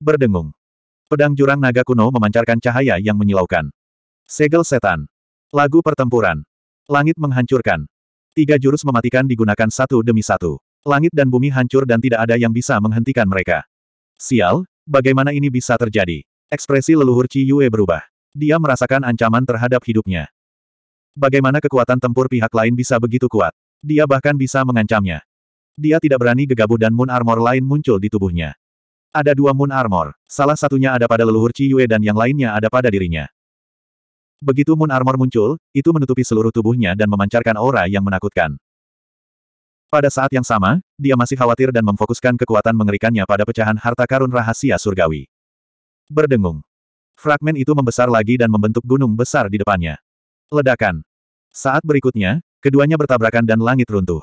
Berdengung. Pedang jurang naga kuno memancarkan cahaya yang menyilaukan. Segel setan. Lagu pertempuran. Langit menghancurkan. Tiga jurus mematikan digunakan satu demi satu. Langit dan bumi hancur dan tidak ada yang bisa menghentikan mereka. Sial, bagaimana ini bisa terjadi? Ekspresi leluhur Ci Yue berubah. Dia merasakan ancaman terhadap hidupnya. Bagaimana kekuatan tempur pihak lain bisa begitu kuat? Dia bahkan bisa mengancamnya. Dia tidak berani gegabah dan moon armor lain muncul di tubuhnya. Ada dua Moon Armor, salah satunya ada pada leluhur Chi Yue dan yang lainnya ada pada dirinya. Begitu Moon Armor muncul, itu menutupi seluruh tubuhnya dan memancarkan aura yang menakutkan. Pada saat yang sama, dia masih khawatir dan memfokuskan kekuatan mengerikannya pada pecahan harta karun rahasia surgawi. Berdengung. Fragmen itu membesar lagi dan membentuk gunung besar di depannya. Ledakan. Saat berikutnya, keduanya bertabrakan dan langit runtuh.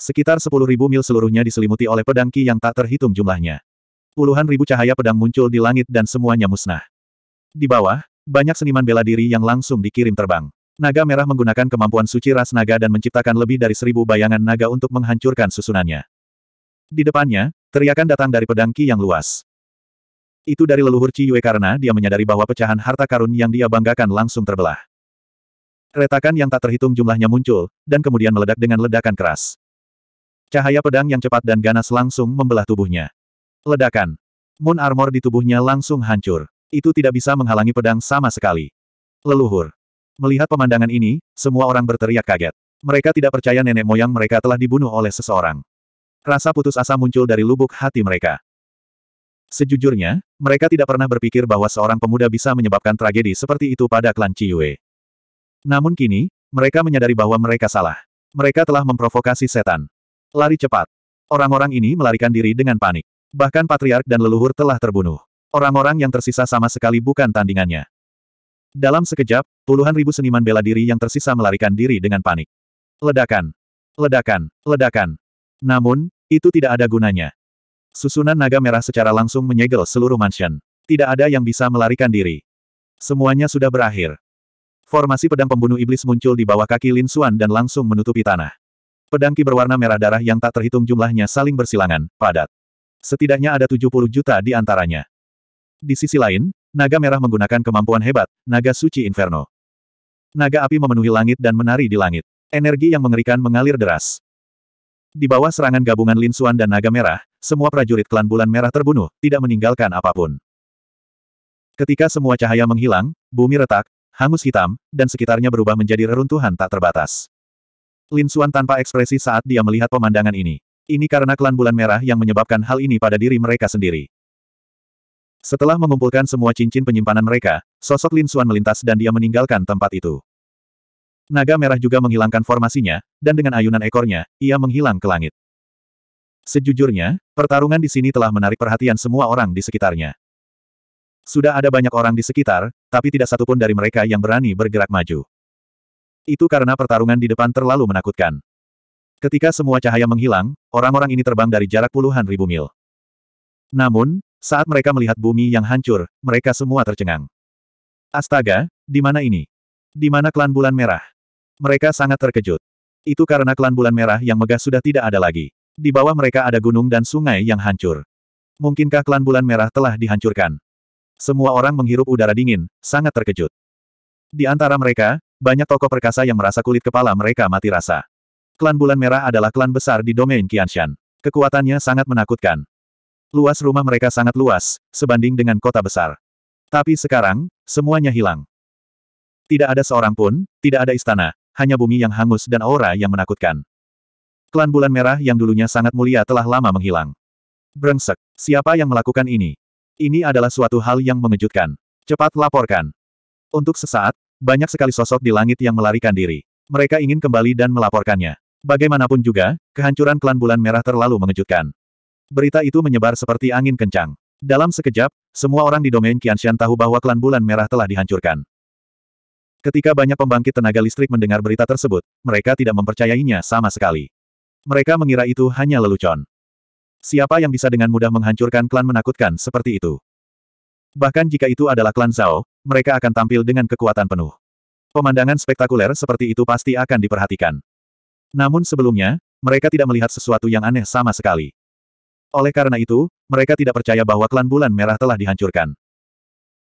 Sekitar 10.000 mil seluruhnya diselimuti oleh pedang Qi yang tak terhitung jumlahnya. Puluhan ribu cahaya pedang muncul di langit dan semuanya musnah. Di bawah, banyak seniman bela diri yang langsung dikirim terbang. Naga merah menggunakan kemampuan suci ras naga dan menciptakan lebih dari seribu bayangan naga untuk menghancurkan susunannya. Di depannya, teriakan datang dari pedang Ki yang luas. Itu dari leluhur Ci Yue karena dia menyadari bahwa pecahan harta karun yang dia banggakan langsung terbelah. Retakan yang tak terhitung jumlahnya muncul, dan kemudian meledak dengan ledakan keras. Cahaya pedang yang cepat dan ganas langsung membelah tubuhnya. Ledakan. Moon armor di tubuhnya langsung hancur. Itu tidak bisa menghalangi pedang sama sekali. Leluhur. Melihat pemandangan ini, semua orang berteriak kaget. Mereka tidak percaya nenek moyang mereka telah dibunuh oleh seseorang. Rasa putus asa muncul dari lubuk hati mereka. Sejujurnya, mereka tidak pernah berpikir bahwa seorang pemuda bisa menyebabkan tragedi seperti itu pada klan Ciyue. Namun kini, mereka menyadari bahwa mereka salah. Mereka telah memprovokasi setan. Lari cepat. Orang-orang ini melarikan diri dengan panik. Bahkan patriark dan leluhur telah terbunuh. Orang-orang yang tersisa sama sekali bukan tandingannya. Dalam sekejap, puluhan ribu seniman bela diri yang tersisa melarikan diri dengan panik. Ledakan! Ledakan! Ledakan! Namun, itu tidak ada gunanya. Susunan naga merah secara langsung menyegel seluruh mansion. Tidak ada yang bisa melarikan diri. Semuanya sudah berakhir. Formasi pedang pembunuh iblis muncul di bawah kaki Lin Xuan dan langsung menutupi tanah. Pedang ki berwarna merah darah yang tak terhitung jumlahnya saling bersilangan, padat. Setidaknya ada 70 juta di antaranya. Di sisi lain, naga merah menggunakan kemampuan hebat, naga suci inferno. Naga api memenuhi langit dan menari di langit. Energi yang mengerikan mengalir deras. Di bawah serangan gabungan Lin Xuan dan naga merah, semua prajurit klan bulan merah terbunuh, tidak meninggalkan apapun. Ketika semua cahaya menghilang, bumi retak, hangus hitam, dan sekitarnya berubah menjadi reruntuhan tak terbatas. Lin Xuan tanpa ekspresi saat dia melihat pemandangan ini. Ini karena klan bulan merah yang menyebabkan hal ini pada diri mereka sendiri. Setelah mengumpulkan semua cincin penyimpanan mereka, sosok Lin Xuan melintas dan dia meninggalkan tempat itu. Naga merah juga menghilangkan formasinya, dan dengan ayunan ekornya, ia menghilang ke langit. Sejujurnya, pertarungan di sini telah menarik perhatian semua orang di sekitarnya. Sudah ada banyak orang di sekitar, tapi tidak satupun dari mereka yang berani bergerak maju. Itu karena pertarungan di depan terlalu menakutkan. Ketika semua cahaya menghilang, orang-orang ini terbang dari jarak puluhan ribu mil. Namun, saat mereka melihat bumi yang hancur, mereka semua tercengang. Astaga, di mana ini? Di mana klan bulan merah? Mereka sangat terkejut. Itu karena klan bulan merah yang megah sudah tidak ada lagi. Di bawah mereka ada gunung dan sungai yang hancur. Mungkinkah klan bulan merah telah dihancurkan? Semua orang menghirup udara dingin, sangat terkejut. Di antara mereka, banyak tokoh perkasa yang merasa kulit kepala mereka mati rasa. Klan Bulan Merah adalah klan besar di domain Qianshan. Kekuatannya sangat menakutkan. Luas rumah mereka sangat luas, sebanding dengan kota besar. Tapi sekarang, semuanya hilang. Tidak ada seorang pun, tidak ada istana, hanya bumi yang hangus dan aura yang menakutkan. Klan Bulan Merah yang dulunya sangat mulia telah lama menghilang. Brengsek, siapa yang melakukan ini? Ini adalah suatu hal yang mengejutkan. Cepat laporkan. Untuk sesaat, banyak sekali sosok di langit yang melarikan diri. Mereka ingin kembali dan melaporkannya. Bagaimanapun juga, kehancuran klan bulan merah terlalu mengejutkan. Berita itu menyebar seperti angin kencang. Dalam sekejap, semua orang di domain Qianxian tahu bahwa klan bulan merah telah dihancurkan. Ketika banyak pembangkit tenaga listrik mendengar berita tersebut, mereka tidak mempercayainya sama sekali. Mereka mengira itu hanya lelucon. Siapa yang bisa dengan mudah menghancurkan klan menakutkan seperti itu? Bahkan jika itu adalah klan Zhao, mereka akan tampil dengan kekuatan penuh. Pemandangan spektakuler seperti itu pasti akan diperhatikan. Namun sebelumnya, mereka tidak melihat sesuatu yang aneh sama sekali. Oleh karena itu, mereka tidak percaya bahwa klan bulan merah telah dihancurkan.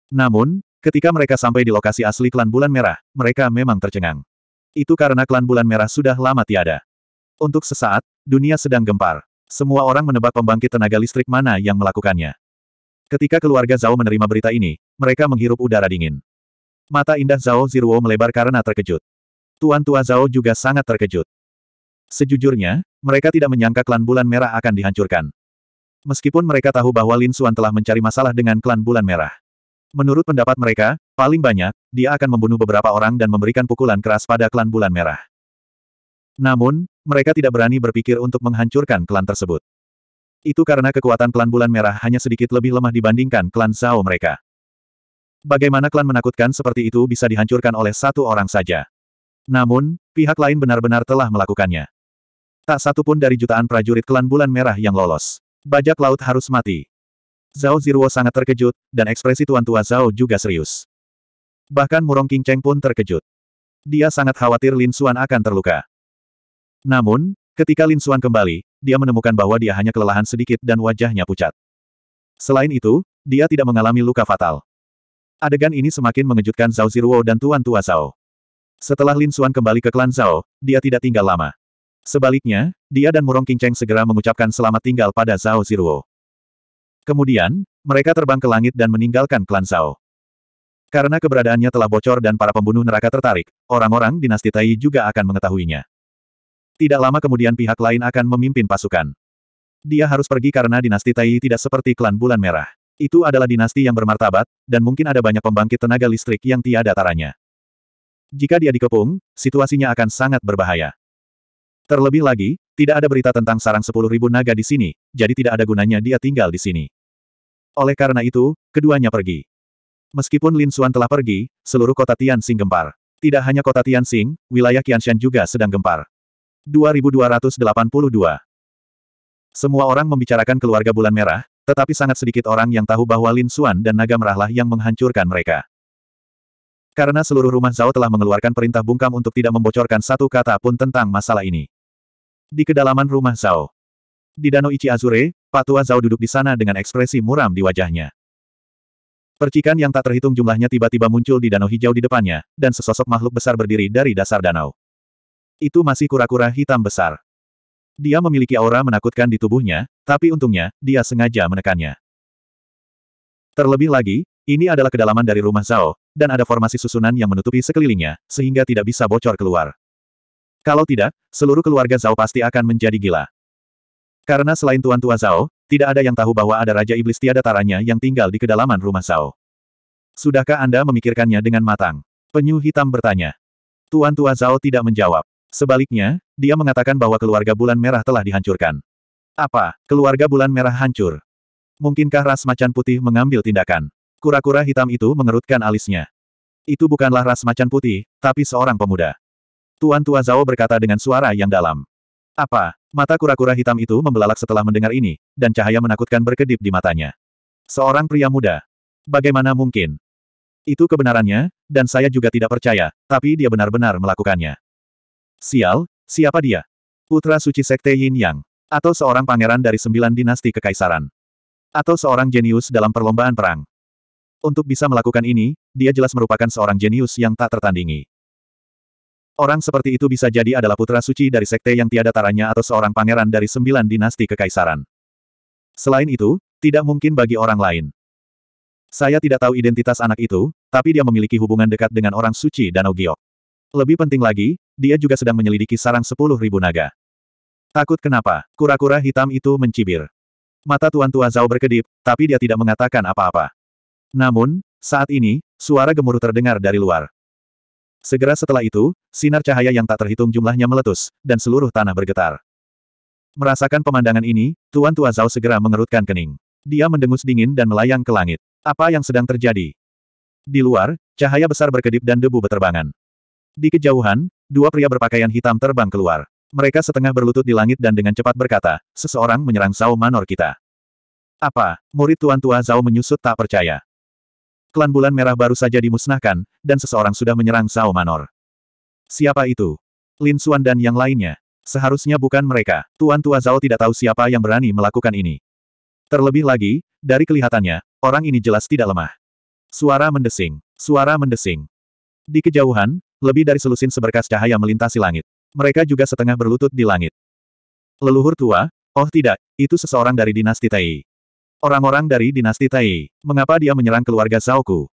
Namun, ketika mereka sampai di lokasi asli klan bulan merah, mereka memang tercengang. Itu karena klan bulan merah sudah lama tiada. Untuk sesaat, dunia sedang gempar. Semua orang menebak pembangkit tenaga listrik mana yang melakukannya. Ketika keluarga Zhao menerima berita ini, mereka menghirup udara dingin. Mata indah Zhao Ziruo melebar karena terkejut. Tuan tua Zhao juga sangat terkejut. Sejujurnya, mereka tidak menyangka klan bulan merah akan dihancurkan. Meskipun mereka tahu bahwa Lin Xuan telah mencari masalah dengan klan bulan merah. Menurut pendapat mereka, paling banyak, dia akan membunuh beberapa orang dan memberikan pukulan keras pada klan bulan merah. Namun, mereka tidak berani berpikir untuk menghancurkan klan tersebut. Itu karena kekuatan klan bulan merah hanya sedikit lebih lemah dibandingkan klan Zhao mereka. Bagaimana klan menakutkan seperti itu bisa dihancurkan oleh satu orang saja? Namun, pihak lain benar-benar telah melakukannya. Tak satu pun dari jutaan prajurit klan bulan merah yang lolos. Bajak laut harus mati. Zhao Ziruo sangat terkejut, dan ekspresi tuan tua Zhao juga serius. Bahkan Murong King Cheng pun terkejut. Dia sangat khawatir Lin Xuan akan terluka. Namun, ketika Lin Xuan kembali, dia menemukan bahwa dia hanya kelelahan sedikit dan wajahnya pucat. Selain itu, dia tidak mengalami luka fatal. Adegan ini semakin mengejutkan Zhao Ziruo dan Tuan Tua Zhao. Setelah Lin Xuan kembali ke klan Zhao, dia tidak tinggal lama. Sebaliknya, dia dan Murong Qingcheng segera mengucapkan selamat tinggal pada Zhao Ziruo. Kemudian, mereka terbang ke langit dan meninggalkan klan Zhao. Karena keberadaannya telah bocor dan para pembunuh neraka tertarik, orang-orang dinasti Tai juga akan mengetahuinya. Tidak lama kemudian pihak lain akan memimpin pasukan. Dia harus pergi karena dinasti Tai tidak seperti klan Bulan Merah. Itu adalah dinasti yang bermartabat, dan mungkin ada banyak pembangkit tenaga listrik yang tiada taranya. Jika dia dikepung, situasinya akan sangat berbahaya. Terlebih lagi, tidak ada berita tentang sarang sepuluh ribu naga di sini, jadi tidak ada gunanya dia tinggal di sini. Oleh karena itu, keduanya pergi. Meskipun Lin Xuan telah pergi, seluruh kota Tianxing gempar. Tidak hanya kota Tianxing, wilayah Qianshan juga sedang gempar. 2282 Semua orang membicarakan keluarga bulan merah, tetapi sangat sedikit orang yang tahu bahwa Lin Xuan dan naga merahlah yang menghancurkan mereka. Karena seluruh rumah Zhao telah mengeluarkan perintah bungkam untuk tidak membocorkan satu kata pun tentang masalah ini. Di kedalaman rumah Zhao. Di Danau Ichi Azure, Patua Zhao duduk di sana dengan ekspresi muram di wajahnya. Percikan yang tak terhitung jumlahnya tiba-tiba muncul di danau hijau di depannya, dan sesosok makhluk besar berdiri dari dasar danau. Itu masih kura-kura hitam besar. Dia memiliki aura menakutkan di tubuhnya, tapi untungnya, dia sengaja menekannya. Terlebih lagi, ini adalah kedalaman dari rumah Zhao, dan ada formasi susunan yang menutupi sekelilingnya, sehingga tidak bisa bocor keluar. Kalau tidak, seluruh keluarga Zhao pasti akan menjadi gila. Karena selain Tuan Tua Zhao, tidak ada yang tahu bahwa ada Raja Iblis tiada taranya yang tinggal di kedalaman rumah Zhao. Sudahkah Anda memikirkannya dengan matang? Penyu hitam bertanya. Tuan Tua Zhao tidak menjawab. Sebaliknya, dia mengatakan bahwa keluarga bulan merah telah dihancurkan. Apa, keluarga bulan merah hancur? Mungkinkah ras macan putih mengambil tindakan? Kura-kura hitam itu mengerutkan alisnya. Itu bukanlah ras macan putih, tapi seorang pemuda. Tuan Tua Zhao berkata dengan suara yang dalam. Apa? Mata kura-kura hitam itu membelalak setelah mendengar ini, dan cahaya menakutkan berkedip di matanya. Seorang pria muda. Bagaimana mungkin? Itu kebenarannya, dan saya juga tidak percaya, tapi dia benar-benar melakukannya. Sial, siapa dia? Putra suci Sekte Yin Yang. Atau seorang pangeran dari sembilan dinasti kekaisaran. Atau seorang jenius dalam perlombaan perang. Untuk bisa melakukan ini, dia jelas merupakan seorang jenius yang tak tertandingi. Orang seperti itu bisa jadi adalah putra suci dari sekte yang tiada taranya atau seorang pangeran dari sembilan dinasti kekaisaran. Selain itu, tidak mungkin bagi orang lain. Saya tidak tahu identitas anak itu, tapi dia memiliki hubungan dekat dengan orang suci Danau Giok. Lebih penting lagi, dia juga sedang menyelidiki sarang sepuluh ribu naga. Takut kenapa, kura-kura hitam itu mencibir. Mata Tuan Tua Zhao berkedip, tapi dia tidak mengatakan apa-apa. Namun, saat ini, suara gemuruh terdengar dari luar. Segera setelah itu, sinar cahaya yang tak terhitung jumlahnya meletus, dan seluruh tanah bergetar. Merasakan pemandangan ini, Tuan Tua Zhao segera mengerutkan kening. Dia mendengus dingin dan melayang ke langit. Apa yang sedang terjadi? Di luar, cahaya besar berkedip dan debu beterbangan. Di kejauhan, dua pria berpakaian hitam terbang keluar. Mereka setengah berlutut di langit dan dengan cepat berkata, seseorang menyerang Zhao Manor kita. Apa? Murid Tuan Tua Zhao menyusut tak percaya. Klan Bulan Merah baru saja dimusnahkan, dan seseorang sudah menyerang Sao Manor. Siapa itu? Lin Xuan dan yang lainnya. Seharusnya bukan mereka. Tuan Tua Zhao tidak tahu siapa yang berani melakukan ini. Terlebih lagi, dari kelihatannya, orang ini jelas tidak lemah. Suara mendesing. Suara mendesing. Di kejauhan, lebih dari selusin seberkas cahaya melintasi langit. Mereka juga setengah berlutut di langit. Leluhur tua? Oh tidak, itu seseorang dari dinasti Tai. Orang-orang dari dinasti Tai, mengapa dia menyerang keluarga Zhao ku?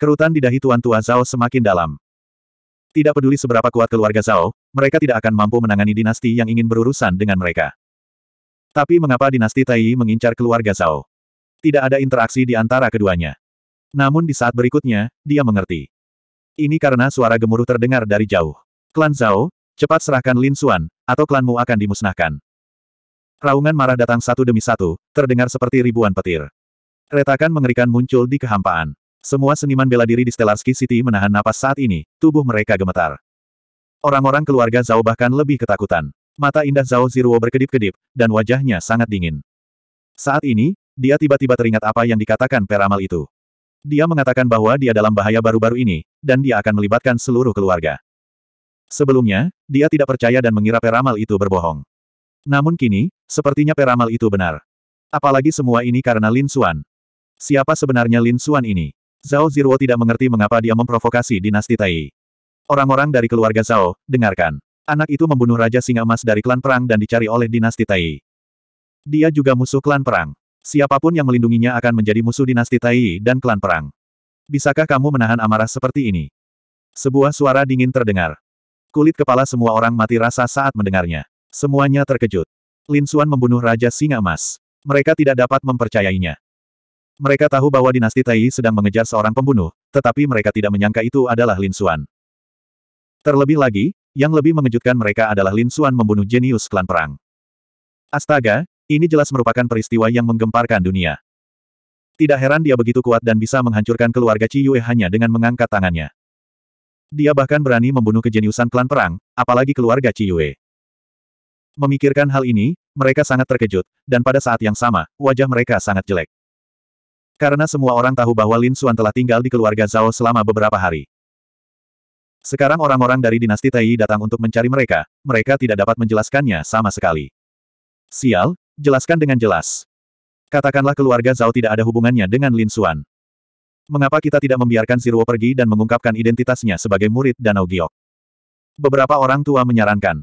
Kerutan di dahi Tuan Tua Zhao semakin dalam. Tidak peduli seberapa kuat keluarga Zhao, mereka tidak akan mampu menangani dinasti yang ingin berurusan dengan mereka. Tapi mengapa dinasti Tai mengincar keluarga Zhao? Tidak ada interaksi di antara keduanya. Namun di saat berikutnya, dia mengerti. Ini karena suara gemuruh terdengar dari jauh. Klan Zhao, cepat serahkan Lin Xuan, atau klanmu akan dimusnahkan. Raungan marah datang satu demi satu, terdengar seperti ribuan petir. Retakan mengerikan muncul di kehampaan. Semua seniman bela diri di Stellarski City menahan napas saat ini, tubuh mereka gemetar. Orang-orang keluarga Zhao bahkan lebih ketakutan. Mata indah Zhao Ziruo berkedip-kedip, dan wajahnya sangat dingin. Saat ini, dia tiba-tiba teringat apa yang dikatakan peramal itu. Dia mengatakan bahwa dia dalam bahaya baru-baru ini, dan dia akan melibatkan seluruh keluarga. Sebelumnya, dia tidak percaya dan mengira peramal itu berbohong. Namun kini, sepertinya peramal itu benar. Apalagi semua ini karena Lin Xuan. Siapa sebenarnya Lin Xuan ini? Zhao Ziruo tidak mengerti mengapa dia memprovokasi dinasti Tai. Orang-orang dari keluarga Zhao, dengarkan. Anak itu membunuh Raja Singa Emas dari klan perang dan dicari oleh dinasti Tai. Dia juga musuh klan perang. Siapapun yang melindunginya akan menjadi musuh dinasti Tai dan klan perang. Bisakah kamu menahan amarah seperti ini? Sebuah suara dingin terdengar. Kulit kepala semua orang mati rasa saat mendengarnya. Semuanya terkejut. Lin Xuan membunuh Raja Singa Emas. Mereka tidak dapat mempercayainya. Mereka tahu bahwa dinasti Tai sedang mengejar seorang pembunuh, tetapi mereka tidak menyangka itu adalah Lin Xuan. Terlebih lagi, yang lebih mengejutkan mereka adalah Lin Xuan membunuh jenius klan perang. Astaga, ini jelas merupakan peristiwa yang menggemparkan dunia. Tidak heran dia begitu kuat dan bisa menghancurkan keluarga Ci Yue hanya dengan mengangkat tangannya. Dia bahkan berani membunuh kejeniusan klan perang, apalagi keluarga Ci Yue. Memikirkan hal ini, mereka sangat terkejut, dan pada saat yang sama, wajah mereka sangat jelek. Karena semua orang tahu bahwa Lin Xuan telah tinggal di keluarga Zhao selama beberapa hari. Sekarang orang-orang dari dinasti Tai datang untuk mencari mereka, mereka tidak dapat menjelaskannya sama sekali. Sial, jelaskan dengan jelas. Katakanlah keluarga Zhao tidak ada hubungannya dengan Lin Xuan. Mengapa kita tidak membiarkan Siruo pergi dan mengungkapkan identitasnya sebagai murid Danau Giok? Beberapa orang tua menyarankan.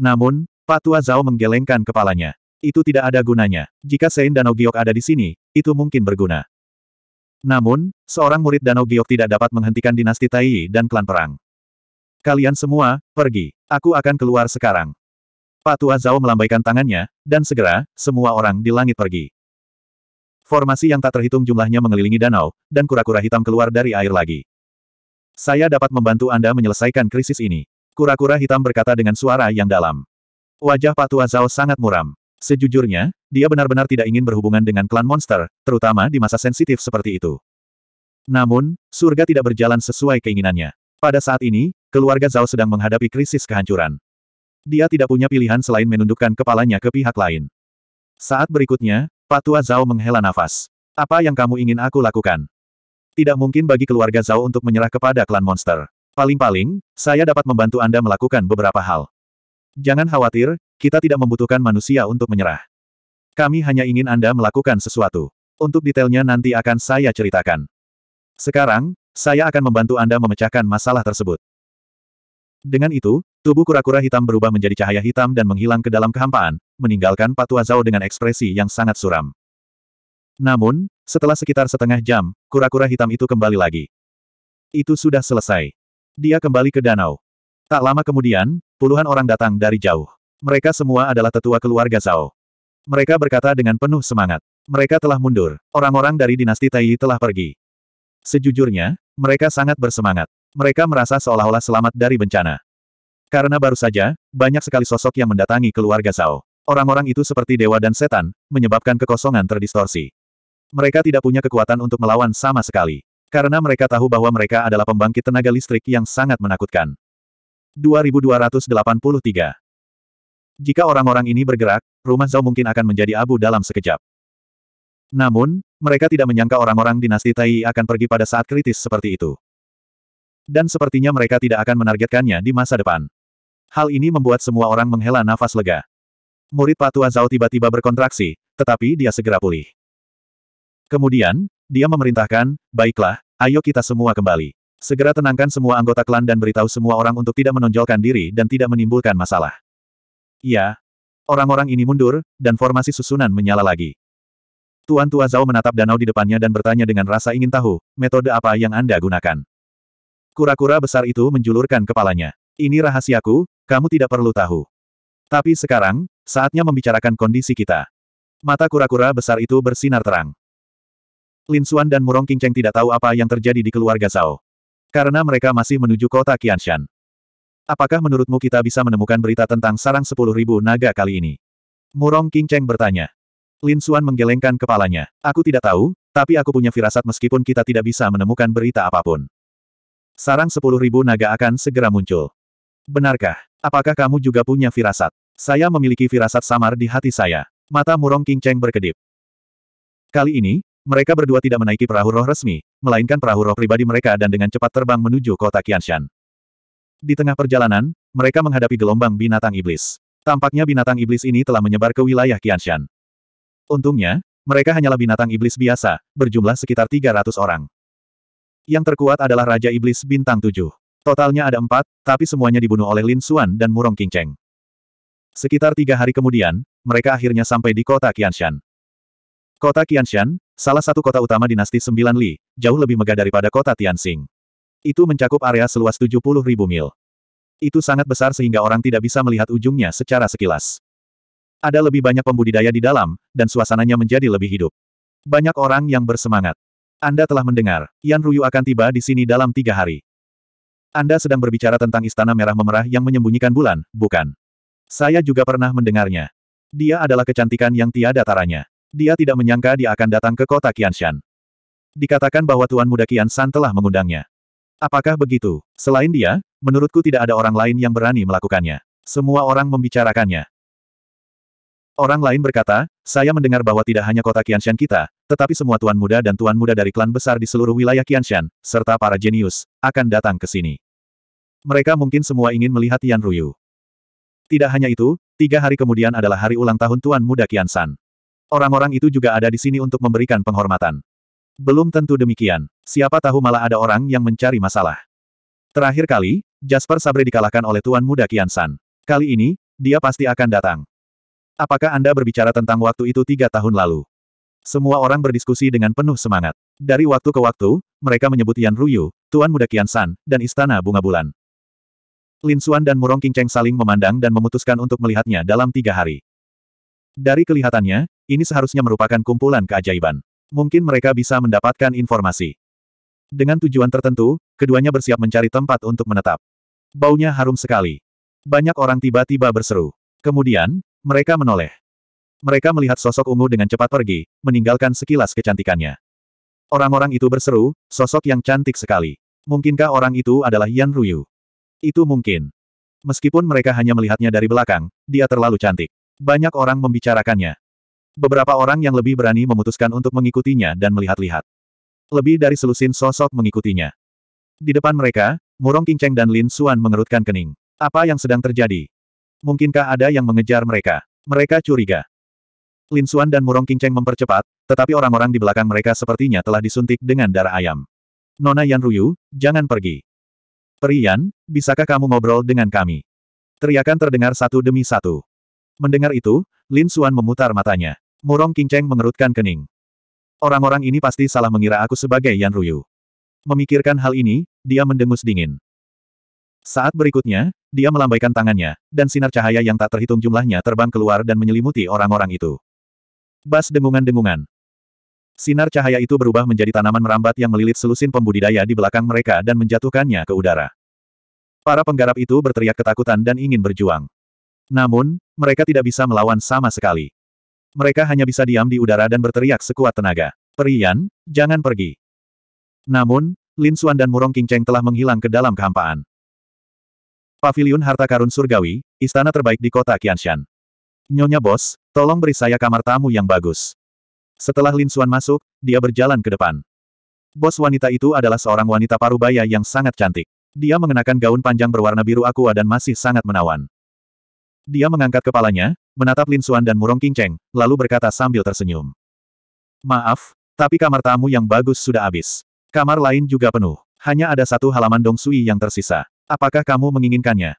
Namun, Patua Zhao menggelengkan kepalanya. Itu tidak ada gunanya. Jika Sein Danau Giok ada di sini, itu mungkin berguna. Namun, seorang murid Danau Giok tidak dapat menghentikan dinasti Taiyi dan klan perang. Kalian semua, pergi. Aku akan keluar sekarang. Patua Zhao melambaikan tangannya, dan segera, semua orang di langit pergi. Formasi yang tak terhitung jumlahnya mengelilingi danau, dan kura-kura hitam keluar dari air lagi. Saya dapat membantu Anda menyelesaikan krisis ini. Kura-kura hitam berkata dengan suara yang dalam. Wajah Pak Tua Zhao sangat muram. Sejujurnya, dia benar-benar tidak ingin berhubungan dengan klan monster, terutama di masa sensitif seperti itu. Namun, surga tidak berjalan sesuai keinginannya. Pada saat ini, keluarga Zhao sedang menghadapi krisis kehancuran. Dia tidak punya pilihan selain menundukkan kepalanya ke pihak lain. Saat berikutnya, Patua Zhao menghela nafas. Apa yang kamu ingin aku lakukan? Tidak mungkin bagi keluarga Zhao untuk menyerah kepada klan monster. Paling-paling, saya dapat membantu Anda melakukan beberapa hal. Jangan khawatir, kita tidak membutuhkan manusia untuk menyerah. Kami hanya ingin Anda melakukan sesuatu. Untuk detailnya nanti akan saya ceritakan. Sekarang, saya akan membantu Anda memecahkan masalah tersebut. Dengan itu, tubuh kura-kura hitam berubah menjadi cahaya hitam dan menghilang ke dalam kehampaan, meninggalkan Patua Zhao dengan ekspresi yang sangat suram. Namun, setelah sekitar setengah jam, kura-kura hitam itu kembali lagi. Itu sudah selesai. Dia kembali ke danau. Tak lama kemudian, Puluhan orang datang dari jauh. Mereka semua adalah tetua keluarga Zhao. Mereka berkata dengan penuh semangat. Mereka telah mundur. Orang-orang dari dinasti Tai telah pergi. Sejujurnya, mereka sangat bersemangat. Mereka merasa seolah-olah selamat dari bencana. Karena baru saja, banyak sekali sosok yang mendatangi keluarga Zhao. Orang-orang itu seperti dewa dan setan, menyebabkan kekosongan terdistorsi. Mereka tidak punya kekuatan untuk melawan sama sekali. Karena mereka tahu bahwa mereka adalah pembangkit tenaga listrik yang sangat menakutkan. 2283. Jika orang-orang ini bergerak, rumah Zhao mungkin akan menjadi abu dalam sekejap. Namun, mereka tidak menyangka orang-orang dinasti Tai akan pergi pada saat kritis seperti itu. Dan sepertinya mereka tidak akan menargetkannya di masa depan. Hal ini membuat semua orang menghela nafas lega. Murid Patua Zhao tiba-tiba berkontraksi, tetapi dia segera pulih. Kemudian, dia memerintahkan, baiklah, ayo kita semua kembali. Segera tenangkan semua anggota klan dan beritahu semua orang untuk tidak menonjolkan diri dan tidak menimbulkan masalah. Ya. Orang-orang ini mundur, dan formasi susunan menyala lagi. Tuan Tua Zhao menatap danau di depannya dan bertanya dengan rasa ingin tahu, metode apa yang Anda gunakan. Kura-kura besar itu menjulurkan kepalanya. Ini rahasiaku, kamu tidak perlu tahu. Tapi sekarang, saatnya membicarakan kondisi kita. Mata kura-kura besar itu bersinar terang. Lin Xuan dan Murong kinceng tidak tahu apa yang terjadi di keluarga Zhao. Karena mereka masih menuju kota Qianshan. Apakah menurutmu kita bisa menemukan berita tentang sarang sepuluh ribu naga kali ini? Murong King Cheng bertanya. Lin Xuan menggelengkan kepalanya. Aku tidak tahu, tapi aku punya firasat meskipun kita tidak bisa menemukan berita apapun. Sarang sepuluh ribu naga akan segera muncul. Benarkah? Apakah kamu juga punya firasat? Saya memiliki firasat samar di hati saya. Mata murong King Cheng berkedip. Kali ini, mereka berdua tidak menaiki perahu roh resmi, melainkan perahu roh pribadi mereka dan dengan cepat terbang menuju kota Qianshan. Di tengah perjalanan, mereka menghadapi gelombang binatang iblis. Tampaknya binatang iblis ini telah menyebar ke wilayah Qianshan. Untungnya, mereka hanyalah binatang iblis biasa, berjumlah sekitar 300 orang. Yang terkuat adalah Raja Iblis Bintang 7. Totalnya ada empat, tapi semuanya dibunuh oleh Lin Xuan dan Murong Qingcheng. Sekitar tiga hari kemudian, mereka akhirnya sampai di kota Qianshan. Kota Qianshan, salah satu kota utama dinasti Sembilan Li, jauh lebih megah daripada kota Tianxing. Itu mencakup area seluas 70 ribu mil. Itu sangat besar sehingga orang tidak bisa melihat ujungnya secara sekilas. Ada lebih banyak pembudidaya di dalam, dan suasananya menjadi lebih hidup. Banyak orang yang bersemangat. Anda telah mendengar, Yan Ruyu akan tiba di sini dalam tiga hari. Anda sedang berbicara tentang Istana Merah Memerah yang menyembunyikan bulan, bukan? Saya juga pernah mendengarnya. Dia adalah kecantikan yang tiada taranya. Dia tidak menyangka dia akan datang ke kota Qianshan. Dikatakan bahwa Tuan Muda Qianshan telah mengundangnya. Apakah begitu? Selain dia, menurutku tidak ada orang lain yang berani melakukannya. Semua orang membicarakannya. Orang lain berkata, saya mendengar bahwa tidak hanya kota Qianshan kita, tetapi semua tuan muda dan tuan muda dari klan besar di seluruh wilayah Qianshan, serta para jenius, akan datang ke sini. Mereka mungkin semua ingin melihat Tian Ruyu. Tidak hanya itu, tiga hari kemudian adalah hari ulang tahun tuan muda Qiansan. Orang-orang itu juga ada di sini untuk memberikan penghormatan. Belum tentu demikian. Siapa tahu malah ada orang yang mencari masalah. Terakhir kali, Jasper Sabre dikalahkan oleh Tuan Muda Kian San. Kali ini, dia pasti akan datang. Apakah Anda berbicara tentang waktu itu tiga tahun lalu? Semua orang berdiskusi dengan penuh semangat. Dari waktu ke waktu, mereka menyebut Yan Ruyu, Tuan Muda Kian San, dan Istana Bunga Bulan. Lin Xuan dan Murong King Cheng saling memandang dan memutuskan untuk melihatnya dalam tiga hari. Dari kelihatannya, ini seharusnya merupakan kumpulan keajaiban. Mungkin mereka bisa mendapatkan informasi. Dengan tujuan tertentu, keduanya bersiap mencari tempat untuk menetap. Baunya harum sekali. Banyak orang tiba-tiba berseru. Kemudian, mereka menoleh. Mereka melihat sosok ungu dengan cepat pergi, meninggalkan sekilas kecantikannya. Orang-orang itu berseru, sosok yang cantik sekali. Mungkinkah orang itu adalah Yan Ruyu? Itu mungkin. Meskipun mereka hanya melihatnya dari belakang, dia terlalu cantik. Banyak orang membicarakannya. Beberapa orang yang lebih berani memutuskan untuk mengikutinya dan melihat-lihat. Lebih dari selusin sosok mengikutinya. Di depan mereka, Murong Qingcheng dan Lin Xuan mengerutkan kening. Apa yang sedang terjadi? Mungkinkah ada yang mengejar mereka? Mereka curiga. Lin Xuan dan Murong Qingcheng mempercepat, tetapi orang-orang di belakang mereka sepertinya telah disuntik dengan darah ayam. Nona Yan Ruyu, jangan pergi. Peri bisakah kamu ngobrol dengan kami? Teriakan terdengar satu demi satu. Mendengar itu, Lin Xuan memutar matanya. Murong Qingcheng mengerutkan kening. Orang-orang ini pasti salah mengira aku sebagai Yan Ruyu. Memikirkan hal ini, dia mendengus dingin. Saat berikutnya, dia melambaikan tangannya, dan sinar cahaya yang tak terhitung jumlahnya terbang keluar dan menyelimuti orang-orang itu. Bas dengungan-dengungan. Sinar cahaya itu berubah menjadi tanaman merambat yang melilit selusin pembudidaya di belakang mereka dan menjatuhkannya ke udara. Para penggarap itu berteriak ketakutan dan ingin berjuang. Namun, mereka tidak bisa melawan sama sekali. Mereka hanya bisa diam di udara dan berteriak sekuat tenaga. Perian, jangan pergi. Namun, Lin Xuan dan Murong Qingcheng telah menghilang ke dalam kehampaan. Pavilion Harta Karun Surgawi, istana terbaik di kota Qianshan. Nyonya Bos, tolong beri saya kamar tamu yang bagus. Setelah Lin Xuan masuk, dia berjalan ke depan. Bos wanita itu adalah seorang wanita parubaya yang sangat cantik. Dia mengenakan gaun panjang berwarna biru aqua dan masih sangat menawan. Dia mengangkat kepalanya, menatap Lin Suan dan Murong Qingcheng, lalu berkata sambil tersenyum. Maaf, tapi kamar tamu yang bagus sudah habis. Kamar lain juga penuh. Hanya ada satu halaman Dong Sui yang tersisa. Apakah kamu menginginkannya?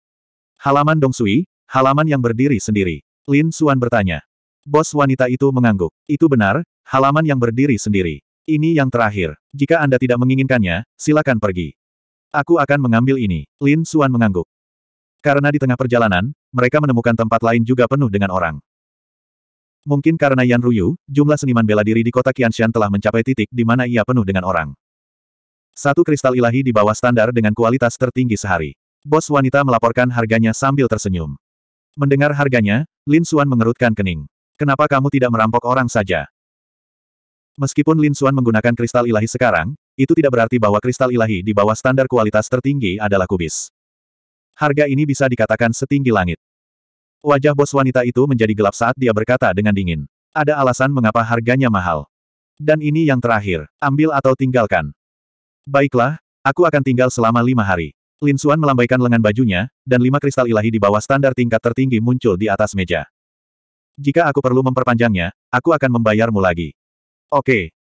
Halaman Dong Sui, halaman yang berdiri sendiri. Lin Suan bertanya. Bos wanita itu mengangguk. Itu benar, halaman yang berdiri sendiri. Ini yang terakhir. Jika Anda tidak menginginkannya, silakan pergi. Aku akan mengambil ini. Lin Suan mengangguk. Karena di tengah perjalanan, mereka menemukan tempat lain juga penuh dengan orang. Mungkin karena Yan Ruyu, jumlah seniman bela diri di kota Qianshan telah mencapai titik di mana ia penuh dengan orang. Satu kristal ilahi di bawah standar dengan kualitas tertinggi sehari. Bos wanita melaporkan harganya sambil tersenyum. Mendengar harganya, Lin Xuan mengerutkan kening. Kenapa kamu tidak merampok orang saja? Meskipun Lin Xuan menggunakan kristal ilahi sekarang, itu tidak berarti bahwa kristal ilahi di bawah standar kualitas tertinggi adalah kubis. Harga ini bisa dikatakan setinggi langit. Wajah bos wanita itu menjadi gelap saat dia berkata dengan dingin. Ada alasan mengapa harganya mahal. Dan ini yang terakhir, ambil atau tinggalkan. Baiklah, aku akan tinggal selama lima hari. Lin Xuan melambaikan lengan bajunya, dan lima kristal ilahi di bawah standar tingkat tertinggi muncul di atas meja. Jika aku perlu memperpanjangnya, aku akan membayarmu lagi. Oke.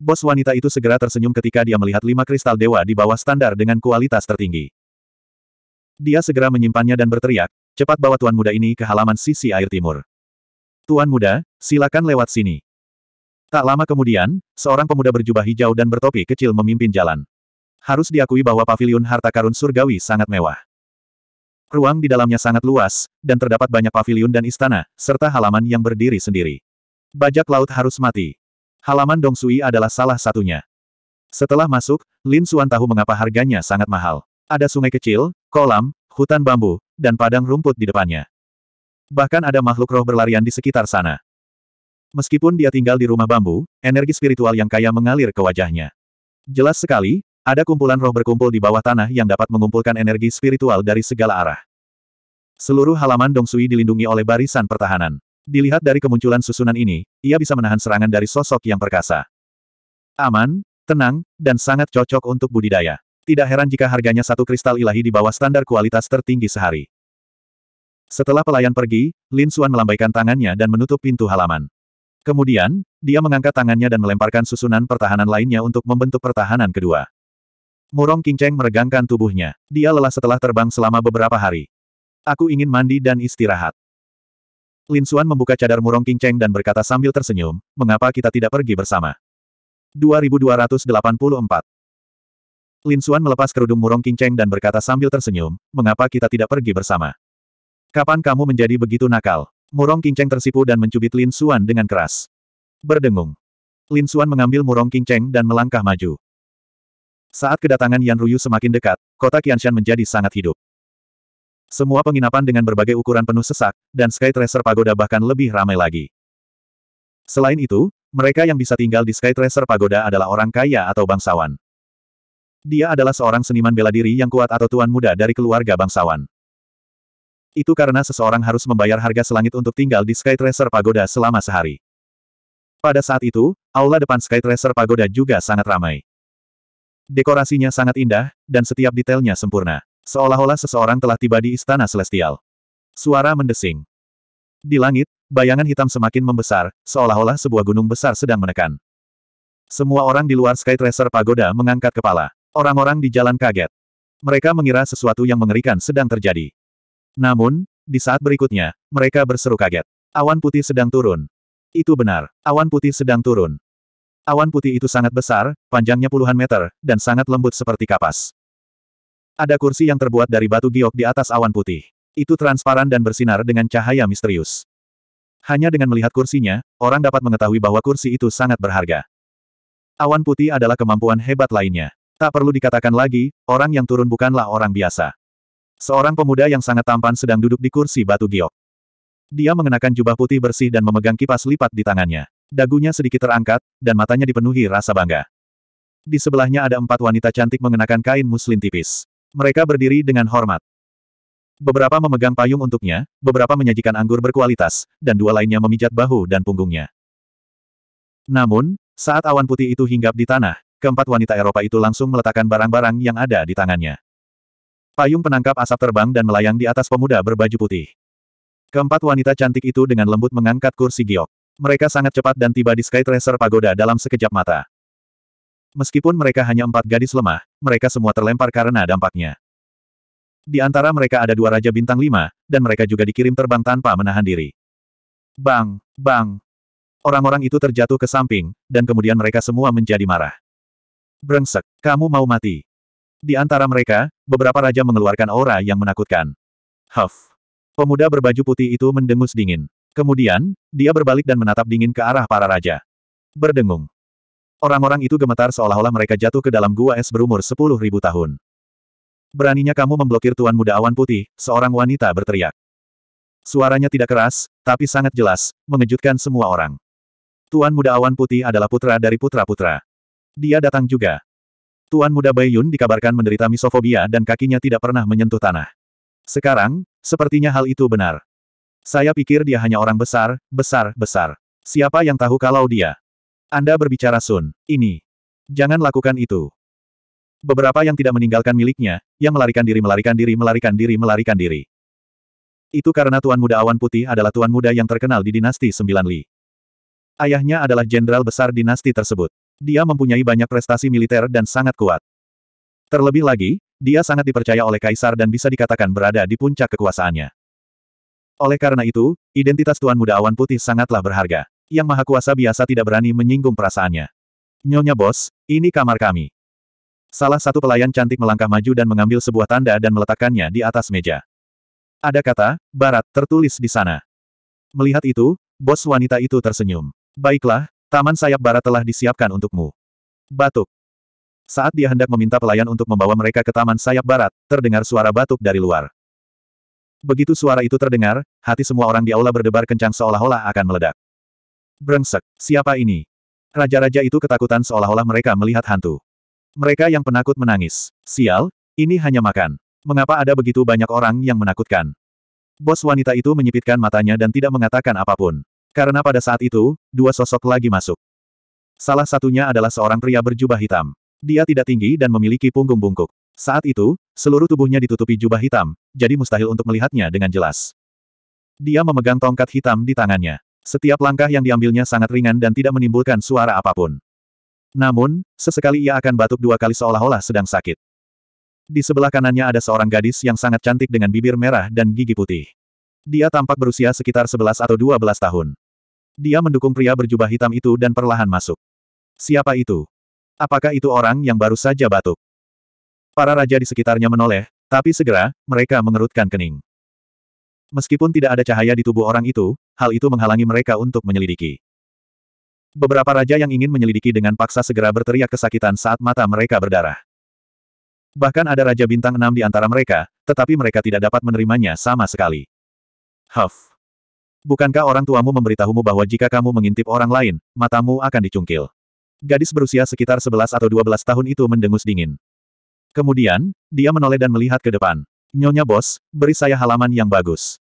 Bos wanita itu segera tersenyum ketika dia melihat lima kristal dewa di bawah standar dengan kualitas tertinggi. Dia segera menyimpannya dan berteriak, cepat bawa tuan muda ini ke halaman sisi air timur. Tuan muda, silakan lewat sini. Tak lama kemudian, seorang pemuda berjubah hijau dan bertopi kecil memimpin jalan. Harus diakui bahwa pavilion harta karun surgawi sangat mewah. Ruang di dalamnya sangat luas, dan terdapat banyak pavilion dan istana, serta halaman yang berdiri sendiri. Bajak laut harus mati. Halaman Dong Sui adalah salah satunya. Setelah masuk, Lin Suan tahu mengapa harganya sangat mahal. Ada sungai kecil, kolam, hutan bambu, dan padang rumput di depannya. Bahkan ada makhluk roh berlarian di sekitar sana. Meskipun dia tinggal di rumah bambu, energi spiritual yang kaya mengalir ke wajahnya. Jelas sekali, ada kumpulan roh berkumpul di bawah tanah yang dapat mengumpulkan energi spiritual dari segala arah. Seluruh halaman Dongsui dilindungi oleh barisan pertahanan. Dilihat dari kemunculan susunan ini, ia bisa menahan serangan dari sosok yang perkasa. Aman, tenang, dan sangat cocok untuk budidaya. Tidak heran jika harganya satu kristal ilahi di bawah standar kualitas tertinggi sehari. Setelah pelayan pergi, Lin Xuan melambaikan tangannya dan menutup pintu halaman. Kemudian, dia mengangkat tangannya dan melemparkan susunan pertahanan lainnya untuk membentuk pertahanan kedua. Murong Cheng meregangkan tubuhnya. Dia lelah setelah terbang selama beberapa hari. Aku ingin mandi dan istirahat. Lin Xuan membuka cadar Murong Cheng dan berkata sambil tersenyum, mengapa kita tidak pergi bersama? 2284 Lin Suan melepas kerudung Murong King dan berkata sambil tersenyum, mengapa kita tidak pergi bersama? Kapan kamu menjadi begitu nakal? Murong King tersipu dan mencubit Lin Suan dengan keras. Berdengung. Lin Suan mengambil murong King dan melangkah maju. Saat kedatangan Yan Ruyu semakin dekat, kota Qianshan menjadi sangat hidup. Semua penginapan dengan berbagai ukuran penuh sesak, dan Sky Tracer Pagoda bahkan lebih ramai lagi. Selain itu, mereka yang bisa tinggal di Sky Tracer Pagoda adalah orang kaya atau bangsawan. Dia adalah seorang seniman bela diri yang kuat atau tuan muda dari keluarga bangsawan. Itu karena seseorang harus membayar harga selangit untuk tinggal di Sky Tracer Pagoda selama sehari. Pada saat itu, aula depan Sky Tracer Pagoda juga sangat ramai. Dekorasinya sangat indah, dan setiap detailnya sempurna. Seolah-olah seseorang telah tiba di Istana Celestial. Suara mendesing. Di langit, bayangan hitam semakin membesar, seolah-olah sebuah gunung besar sedang menekan. Semua orang di luar Sky Tracer Pagoda mengangkat kepala. Orang-orang di jalan kaget. Mereka mengira sesuatu yang mengerikan sedang terjadi. Namun, di saat berikutnya, mereka berseru kaget. Awan putih sedang turun. Itu benar, awan putih sedang turun. Awan putih itu sangat besar, panjangnya puluhan meter, dan sangat lembut seperti kapas. Ada kursi yang terbuat dari batu giok di atas awan putih. Itu transparan dan bersinar dengan cahaya misterius. Hanya dengan melihat kursinya, orang dapat mengetahui bahwa kursi itu sangat berharga. Awan putih adalah kemampuan hebat lainnya. Tak perlu dikatakan lagi, orang yang turun bukanlah orang biasa. Seorang pemuda yang sangat tampan sedang duduk di kursi batu giok. Dia mengenakan jubah putih bersih dan memegang kipas lipat di tangannya. Dagunya sedikit terangkat, dan matanya dipenuhi rasa bangga. Di sebelahnya ada empat wanita cantik mengenakan kain muslin tipis. Mereka berdiri dengan hormat. Beberapa memegang payung untuknya, beberapa menyajikan anggur berkualitas, dan dua lainnya memijat bahu dan punggungnya. Namun, saat awan putih itu hinggap di tanah, keempat wanita Eropa itu langsung meletakkan barang-barang yang ada di tangannya. Payung penangkap asap terbang dan melayang di atas pemuda berbaju putih. Keempat wanita cantik itu dengan lembut mengangkat kursi giok. Mereka sangat cepat dan tiba di Sky Tracer Pagoda dalam sekejap mata. Meskipun mereka hanya empat gadis lemah, mereka semua terlempar karena dampaknya. Di antara mereka ada dua Raja Bintang lima, dan mereka juga dikirim terbang tanpa menahan diri. Bang, bang. Orang-orang itu terjatuh ke samping, dan kemudian mereka semua menjadi marah. Brengsek, kamu mau mati. Di antara mereka, beberapa raja mengeluarkan aura yang menakutkan. Huff. Pemuda berbaju putih itu mendengus dingin. Kemudian, dia berbalik dan menatap dingin ke arah para raja. Berdengung. Orang-orang itu gemetar seolah-olah mereka jatuh ke dalam gua es berumur sepuluh ribu tahun. Beraninya kamu memblokir Tuan Muda Awan Putih, seorang wanita berteriak. Suaranya tidak keras, tapi sangat jelas, mengejutkan semua orang. Tuan Muda Awan Putih adalah putra dari putra-putra. Dia datang juga. Tuan muda Bai Yun dikabarkan menderita misofobia dan kakinya tidak pernah menyentuh tanah. Sekarang, sepertinya hal itu benar. Saya pikir dia hanya orang besar, besar, besar. Siapa yang tahu kalau dia? Anda berbicara Sun, ini. Jangan lakukan itu. Beberapa yang tidak meninggalkan miliknya, yang melarikan diri melarikan diri melarikan diri melarikan diri. Itu karena Tuan Muda Awan Putih adalah Tuan Muda yang terkenal di dinasti Sembilan Li. Ayahnya adalah jenderal besar dinasti tersebut. Dia mempunyai banyak prestasi militer dan sangat kuat. Terlebih lagi, dia sangat dipercaya oleh kaisar dan bisa dikatakan berada di puncak kekuasaannya. Oleh karena itu, identitas Tuan Muda Awan Putih sangatlah berharga. Yang Maha Kuasa biasa tidak berani menyinggung perasaannya. Nyonya Bos, ini kamar kami. Salah satu pelayan cantik melangkah maju dan mengambil sebuah tanda dan meletakkannya di atas meja. Ada kata, barat, tertulis di sana. Melihat itu, bos wanita itu tersenyum. Baiklah, Taman sayap barat telah disiapkan untukmu. Batuk. Saat dia hendak meminta pelayan untuk membawa mereka ke taman sayap barat, terdengar suara batuk dari luar. Begitu suara itu terdengar, hati semua orang di aula berdebar kencang seolah-olah akan meledak. Brengsek, siapa ini? Raja-raja itu ketakutan seolah-olah mereka melihat hantu. Mereka yang penakut menangis. Sial, ini hanya makan. Mengapa ada begitu banyak orang yang menakutkan? Bos wanita itu menyipitkan matanya dan tidak mengatakan apapun. Karena pada saat itu, dua sosok lagi masuk. Salah satunya adalah seorang pria berjubah hitam. Dia tidak tinggi dan memiliki punggung bungkuk. Saat itu, seluruh tubuhnya ditutupi jubah hitam, jadi mustahil untuk melihatnya dengan jelas. Dia memegang tongkat hitam di tangannya. Setiap langkah yang diambilnya sangat ringan dan tidak menimbulkan suara apapun. Namun, sesekali ia akan batuk dua kali seolah-olah sedang sakit. Di sebelah kanannya ada seorang gadis yang sangat cantik dengan bibir merah dan gigi putih. Dia tampak berusia sekitar 11 atau 12 tahun. Dia mendukung pria berjubah hitam itu dan perlahan masuk. Siapa itu? Apakah itu orang yang baru saja batuk? Para raja di sekitarnya menoleh, tapi segera, mereka mengerutkan kening. Meskipun tidak ada cahaya di tubuh orang itu, hal itu menghalangi mereka untuk menyelidiki. Beberapa raja yang ingin menyelidiki dengan paksa segera berteriak kesakitan saat mata mereka berdarah. Bahkan ada raja bintang enam di antara mereka, tetapi mereka tidak dapat menerimanya sama sekali. Huff. Bukankah orang tuamu memberitahumu bahwa jika kamu mengintip orang lain, matamu akan dicungkil? Gadis berusia sekitar 11 atau 12 tahun itu mendengus dingin. Kemudian, dia menoleh dan melihat ke depan. Nyonya bos, beri saya halaman yang bagus.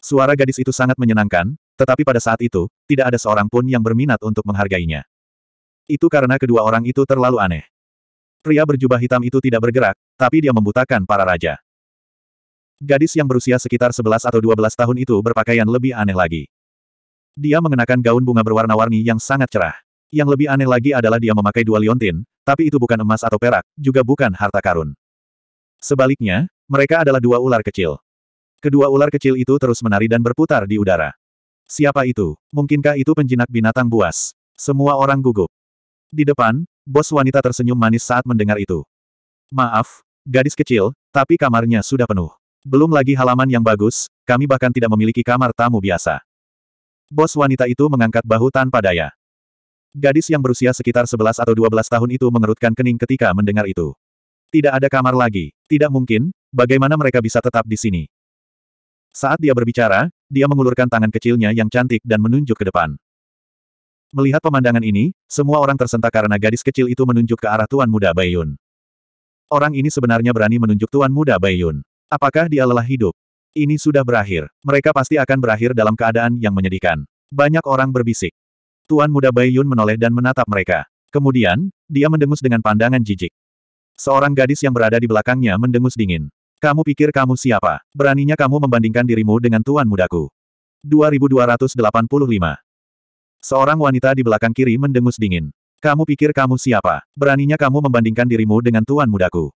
Suara gadis itu sangat menyenangkan, tetapi pada saat itu, tidak ada seorang pun yang berminat untuk menghargainya. Itu karena kedua orang itu terlalu aneh. Pria berjubah hitam itu tidak bergerak, tapi dia membutakan para raja. Gadis yang berusia sekitar 11 atau 12 tahun itu berpakaian lebih aneh lagi. Dia mengenakan gaun bunga berwarna-warni yang sangat cerah. Yang lebih aneh lagi adalah dia memakai dua liontin, tapi itu bukan emas atau perak, juga bukan harta karun. Sebaliknya, mereka adalah dua ular kecil. Kedua ular kecil itu terus menari dan berputar di udara. Siapa itu? Mungkinkah itu penjinak binatang buas? Semua orang gugup. Di depan, bos wanita tersenyum manis saat mendengar itu. Maaf, gadis kecil, tapi kamarnya sudah penuh. Belum lagi halaman yang bagus, kami bahkan tidak memiliki kamar tamu biasa. Bos wanita itu mengangkat bahu tanpa daya. Gadis yang berusia sekitar 11 atau 12 tahun itu mengerutkan kening ketika mendengar itu. Tidak ada kamar lagi. Tidak mungkin, bagaimana mereka bisa tetap di sini? Saat dia berbicara, dia mengulurkan tangan kecilnya yang cantik dan menunjuk ke depan. Melihat pemandangan ini, semua orang tersentak karena gadis kecil itu menunjuk ke arah Tuan Muda Bayun. Orang ini sebenarnya berani menunjuk Tuan Muda Bayun. Apakah dia lelah hidup? Ini sudah berakhir. Mereka pasti akan berakhir dalam keadaan yang menyedihkan. Banyak orang berbisik. Tuan muda Bai Yun menoleh dan menatap mereka. Kemudian, dia mendengus dengan pandangan jijik. Seorang gadis yang berada di belakangnya mendengus dingin. Kamu pikir kamu siapa? Beraninya kamu membandingkan dirimu dengan tuan mudaku. 2285. Seorang wanita di belakang kiri mendengus dingin. Kamu pikir kamu siapa? Beraninya kamu membandingkan dirimu dengan tuan mudaku.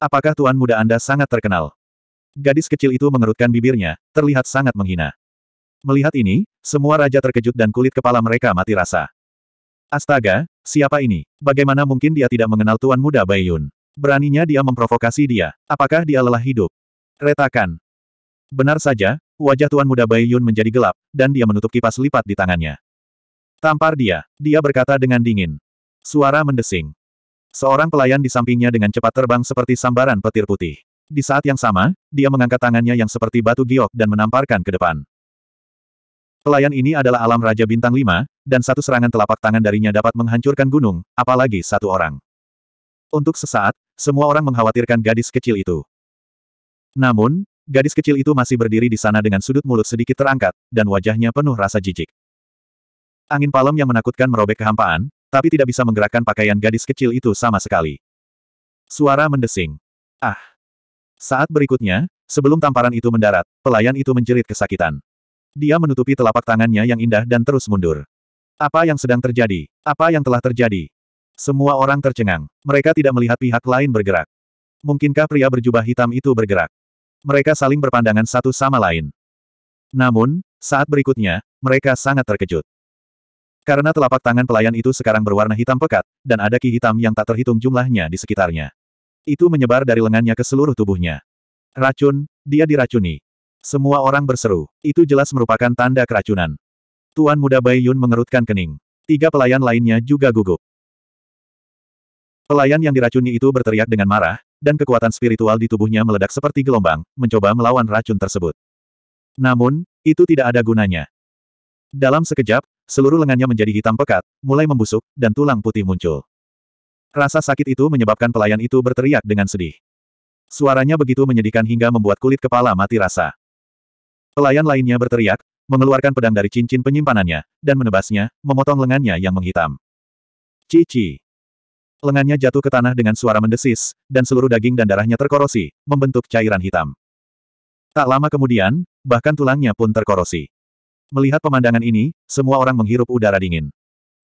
Apakah tuan muda Anda sangat terkenal? Gadis kecil itu mengerutkan bibirnya, terlihat sangat menghina. Melihat ini, semua raja terkejut dan kulit kepala mereka mati rasa. Astaga, siapa ini? Bagaimana mungkin dia tidak mengenal tuan muda Baiyun? Beraninya dia memprovokasi dia. Apakah dia lelah hidup? Retakan. Benar saja, wajah tuan muda Baiyun menjadi gelap, dan dia menutup kipas lipat di tangannya. Tampar dia, dia berkata dengan dingin. Suara mendesing. Seorang pelayan di sampingnya dengan cepat terbang seperti sambaran petir putih. Di saat yang sama, dia mengangkat tangannya yang seperti batu giok dan menamparkan ke depan. Pelayan ini adalah alam Raja Bintang 5, dan satu serangan telapak tangan darinya dapat menghancurkan gunung, apalagi satu orang. Untuk sesaat, semua orang mengkhawatirkan gadis kecil itu. Namun, gadis kecil itu masih berdiri di sana dengan sudut mulut sedikit terangkat, dan wajahnya penuh rasa jijik. Angin palem yang menakutkan merobek kehampaan, tapi tidak bisa menggerakkan pakaian gadis kecil itu sama sekali. Suara mendesing. Ah! Saat berikutnya, sebelum tamparan itu mendarat, pelayan itu menjerit kesakitan. Dia menutupi telapak tangannya yang indah dan terus mundur. Apa yang sedang terjadi? Apa yang telah terjadi? Semua orang tercengang. Mereka tidak melihat pihak lain bergerak. Mungkinkah pria berjubah hitam itu bergerak? Mereka saling berpandangan satu sama lain. Namun, saat berikutnya, mereka sangat terkejut. Karena telapak tangan pelayan itu sekarang berwarna hitam pekat, dan ada ki hitam yang tak terhitung jumlahnya di sekitarnya. Itu menyebar dari lengannya ke seluruh tubuhnya. Racun, dia diracuni. Semua orang berseru. Itu jelas merupakan tanda keracunan. Tuan muda Bai Yun mengerutkan kening. Tiga pelayan lainnya juga gugup. Pelayan yang diracuni itu berteriak dengan marah, dan kekuatan spiritual di tubuhnya meledak seperti gelombang, mencoba melawan racun tersebut. Namun, itu tidak ada gunanya. Dalam sekejap, seluruh lengannya menjadi hitam pekat, mulai membusuk, dan tulang putih muncul. Rasa sakit itu menyebabkan pelayan itu berteriak dengan sedih. Suaranya begitu menyedihkan hingga membuat kulit kepala mati rasa. Pelayan lainnya berteriak, mengeluarkan pedang dari cincin penyimpanannya, dan menebasnya, memotong lengannya yang menghitam. Cici. Lengannya jatuh ke tanah dengan suara mendesis, dan seluruh daging dan darahnya terkorosi, membentuk cairan hitam. Tak lama kemudian, bahkan tulangnya pun terkorosi. Melihat pemandangan ini, semua orang menghirup udara dingin.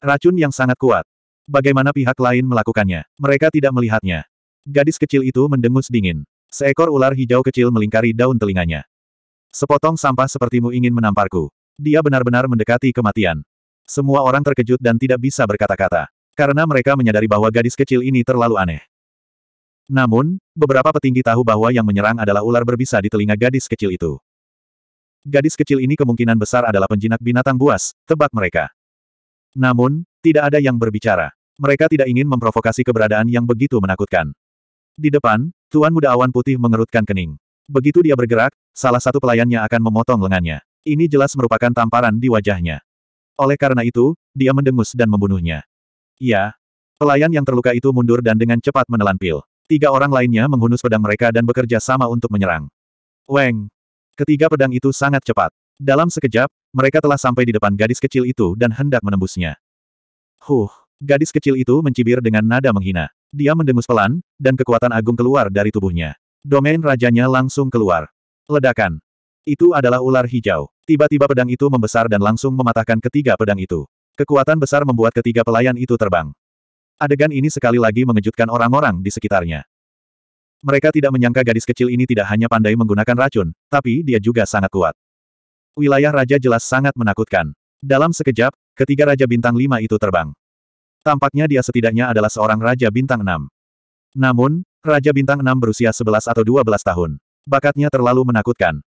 Racun yang sangat kuat. Bagaimana pihak lain melakukannya? Mereka tidak melihatnya. Gadis kecil itu mendengus dingin. Seekor ular hijau kecil melingkari daun telinganya. Sepotong sampah sepertimu ingin menamparku. Dia benar-benar mendekati kematian. Semua orang terkejut dan tidak bisa berkata-kata. Karena mereka menyadari bahwa gadis kecil ini terlalu aneh. Namun, beberapa petinggi tahu bahwa yang menyerang adalah ular berbisa di telinga gadis kecil itu. Gadis kecil ini kemungkinan besar adalah penjinak binatang buas, tebak mereka. Namun, tidak ada yang berbicara. Mereka tidak ingin memprovokasi keberadaan yang begitu menakutkan. Di depan, Tuan Muda Awan Putih mengerutkan kening. Begitu dia bergerak, salah satu pelayannya akan memotong lengannya. Ini jelas merupakan tamparan di wajahnya. Oleh karena itu, dia mendengus dan membunuhnya. Ya. Pelayan yang terluka itu mundur dan dengan cepat menelan pil. Tiga orang lainnya menghunus pedang mereka dan bekerja sama untuk menyerang. Weng. Ketiga pedang itu sangat cepat. Dalam sekejap, mereka telah sampai di depan gadis kecil itu dan hendak menembusnya. Huh. Gadis kecil itu mencibir dengan nada menghina. Dia mendengus pelan, dan kekuatan agung keluar dari tubuhnya. Domain rajanya langsung keluar. Ledakan. Itu adalah ular hijau. Tiba-tiba pedang itu membesar dan langsung mematahkan ketiga pedang itu. Kekuatan besar membuat ketiga pelayan itu terbang. Adegan ini sekali lagi mengejutkan orang-orang di sekitarnya. Mereka tidak menyangka gadis kecil ini tidak hanya pandai menggunakan racun, tapi dia juga sangat kuat. Wilayah raja jelas sangat menakutkan. Dalam sekejap, ketiga Raja Bintang 5 itu terbang. Tampaknya dia setidaknya adalah seorang Raja Bintang 6. Namun, Raja Bintang 6 berusia 11 atau 12 tahun. Bakatnya terlalu menakutkan.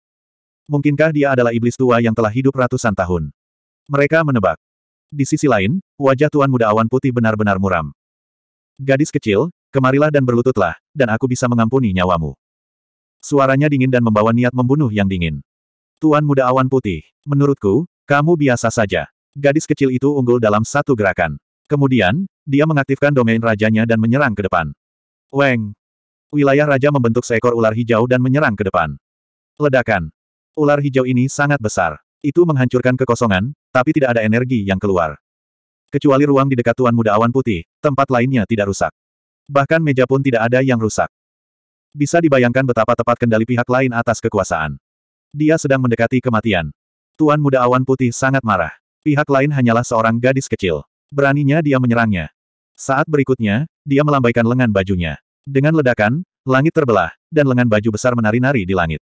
Mungkinkah dia adalah iblis tua yang telah hidup ratusan tahun? Mereka menebak. Di sisi lain, wajah Tuan Muda Awan Putih benar-benar muram. Gadis kecil, kemarilah dan berlututlah, dan aku bisa mengampuni nyawamu. Suaranya dingin dan membawa niat membunuh yang dingin. Tuan Muda Awan Putih, menurutku, kamu biasa saja. Gadis kecil itu unggul dalam satu gerakan. Kemudian, dia mengaktifkan domain rajanya dan menyerang ke depan. Weng! Wilayah raja membentuk seekor ular hijau dan menyerang ke depan. Ledakan. Ular hijau ini sangat besar. Itu menghancurkan kekosongan, tapi tidak ada energi yang keluar. Kecuali ruang di dekat Tuan Muda Awan Putih, tempat lainnya tidak rusak. Bahkan meja pun tidak ada yang rusak. Bisa dibayangkan betapa tepat kendali pihak lain atas kekuasaan. Dia sedang mendekati kematian. Tuan muda awan putih sangat marah. Pihak lain hanyalah seorang gadis kecil. Beraninya dia menyerangnya. Saat berikutnya, dia melambaikan lengan bajunya. Dengan ledakan, langit terbelah, dan lengan baju besar menari-nari di langit.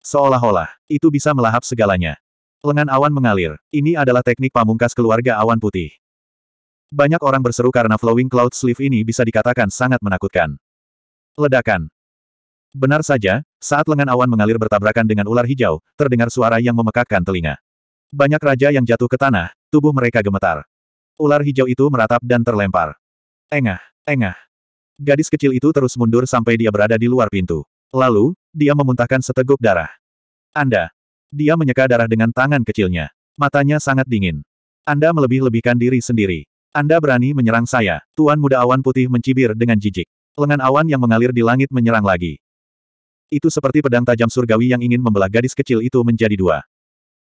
Seolah-olah, itu bisa melahap segalanya. Lengan awan mengalir. Ini adalah teknik pamungkas keluarga awan putih. Banyak orang berseru karena flowing cloud sleeve ini bisa dikatakan sangat menakutkan. Ledakan. Benar saja, saat lengan awan mengalir bertabrakan dengan ular hijau, terdengar suara yang memekakkan telinga. Banyak raja yang jatuh ke tanah, tubuh mereka gemetar. Ular hijau itu meratap dan terlempar. Engah, engah. Gadis kecil itu terus mundur sampai dia berada di luar pintu. Lalu, dia memuntahkan seteguk darah. Anda. Dia menyeka darah dengan tangan kecilnya. Matanya sangat dingin. Anda melebih-lebihkan diri sendiri. Anda berani menyerang saya. Tuan muda awan putih mencibir dengan jijik. Lengan awan yang mengalir di langit menyerang lagi. Itu seperti pedang tajam surgawi yang ingin membelah gadis kecil itu menjadi dua.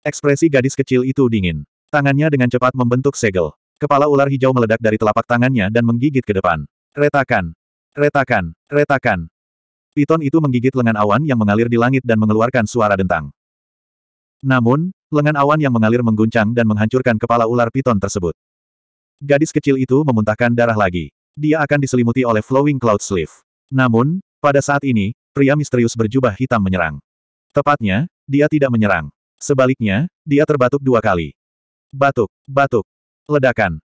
Ekspresi gadis kecil itu dingin. Tangannya dengan cepat membentuk segel. Kepala ular hijau meledak dari telapak tangannya dan menggigit ke depan. Retakan! Retakan! Retakan! Piton itu menggigit lengan awan yang mengalir di langit dan mengeluarkan suara dentang. Namun, lengan awan yang mengalir mengguncang dan menghancurkan kepala ular piton tersebut. Gadis kecil itu memuntahkan darah lagi. Dia akan diselimuti oleh Flowing Cloud Sleeve. Namun, pada saat ini, pria misterius berjubah hitam menyerang. Tepatnya, dia tidak menyerang. Sebaliknya, dia terbatuk dua kali. Batuk, batuk, ledakan.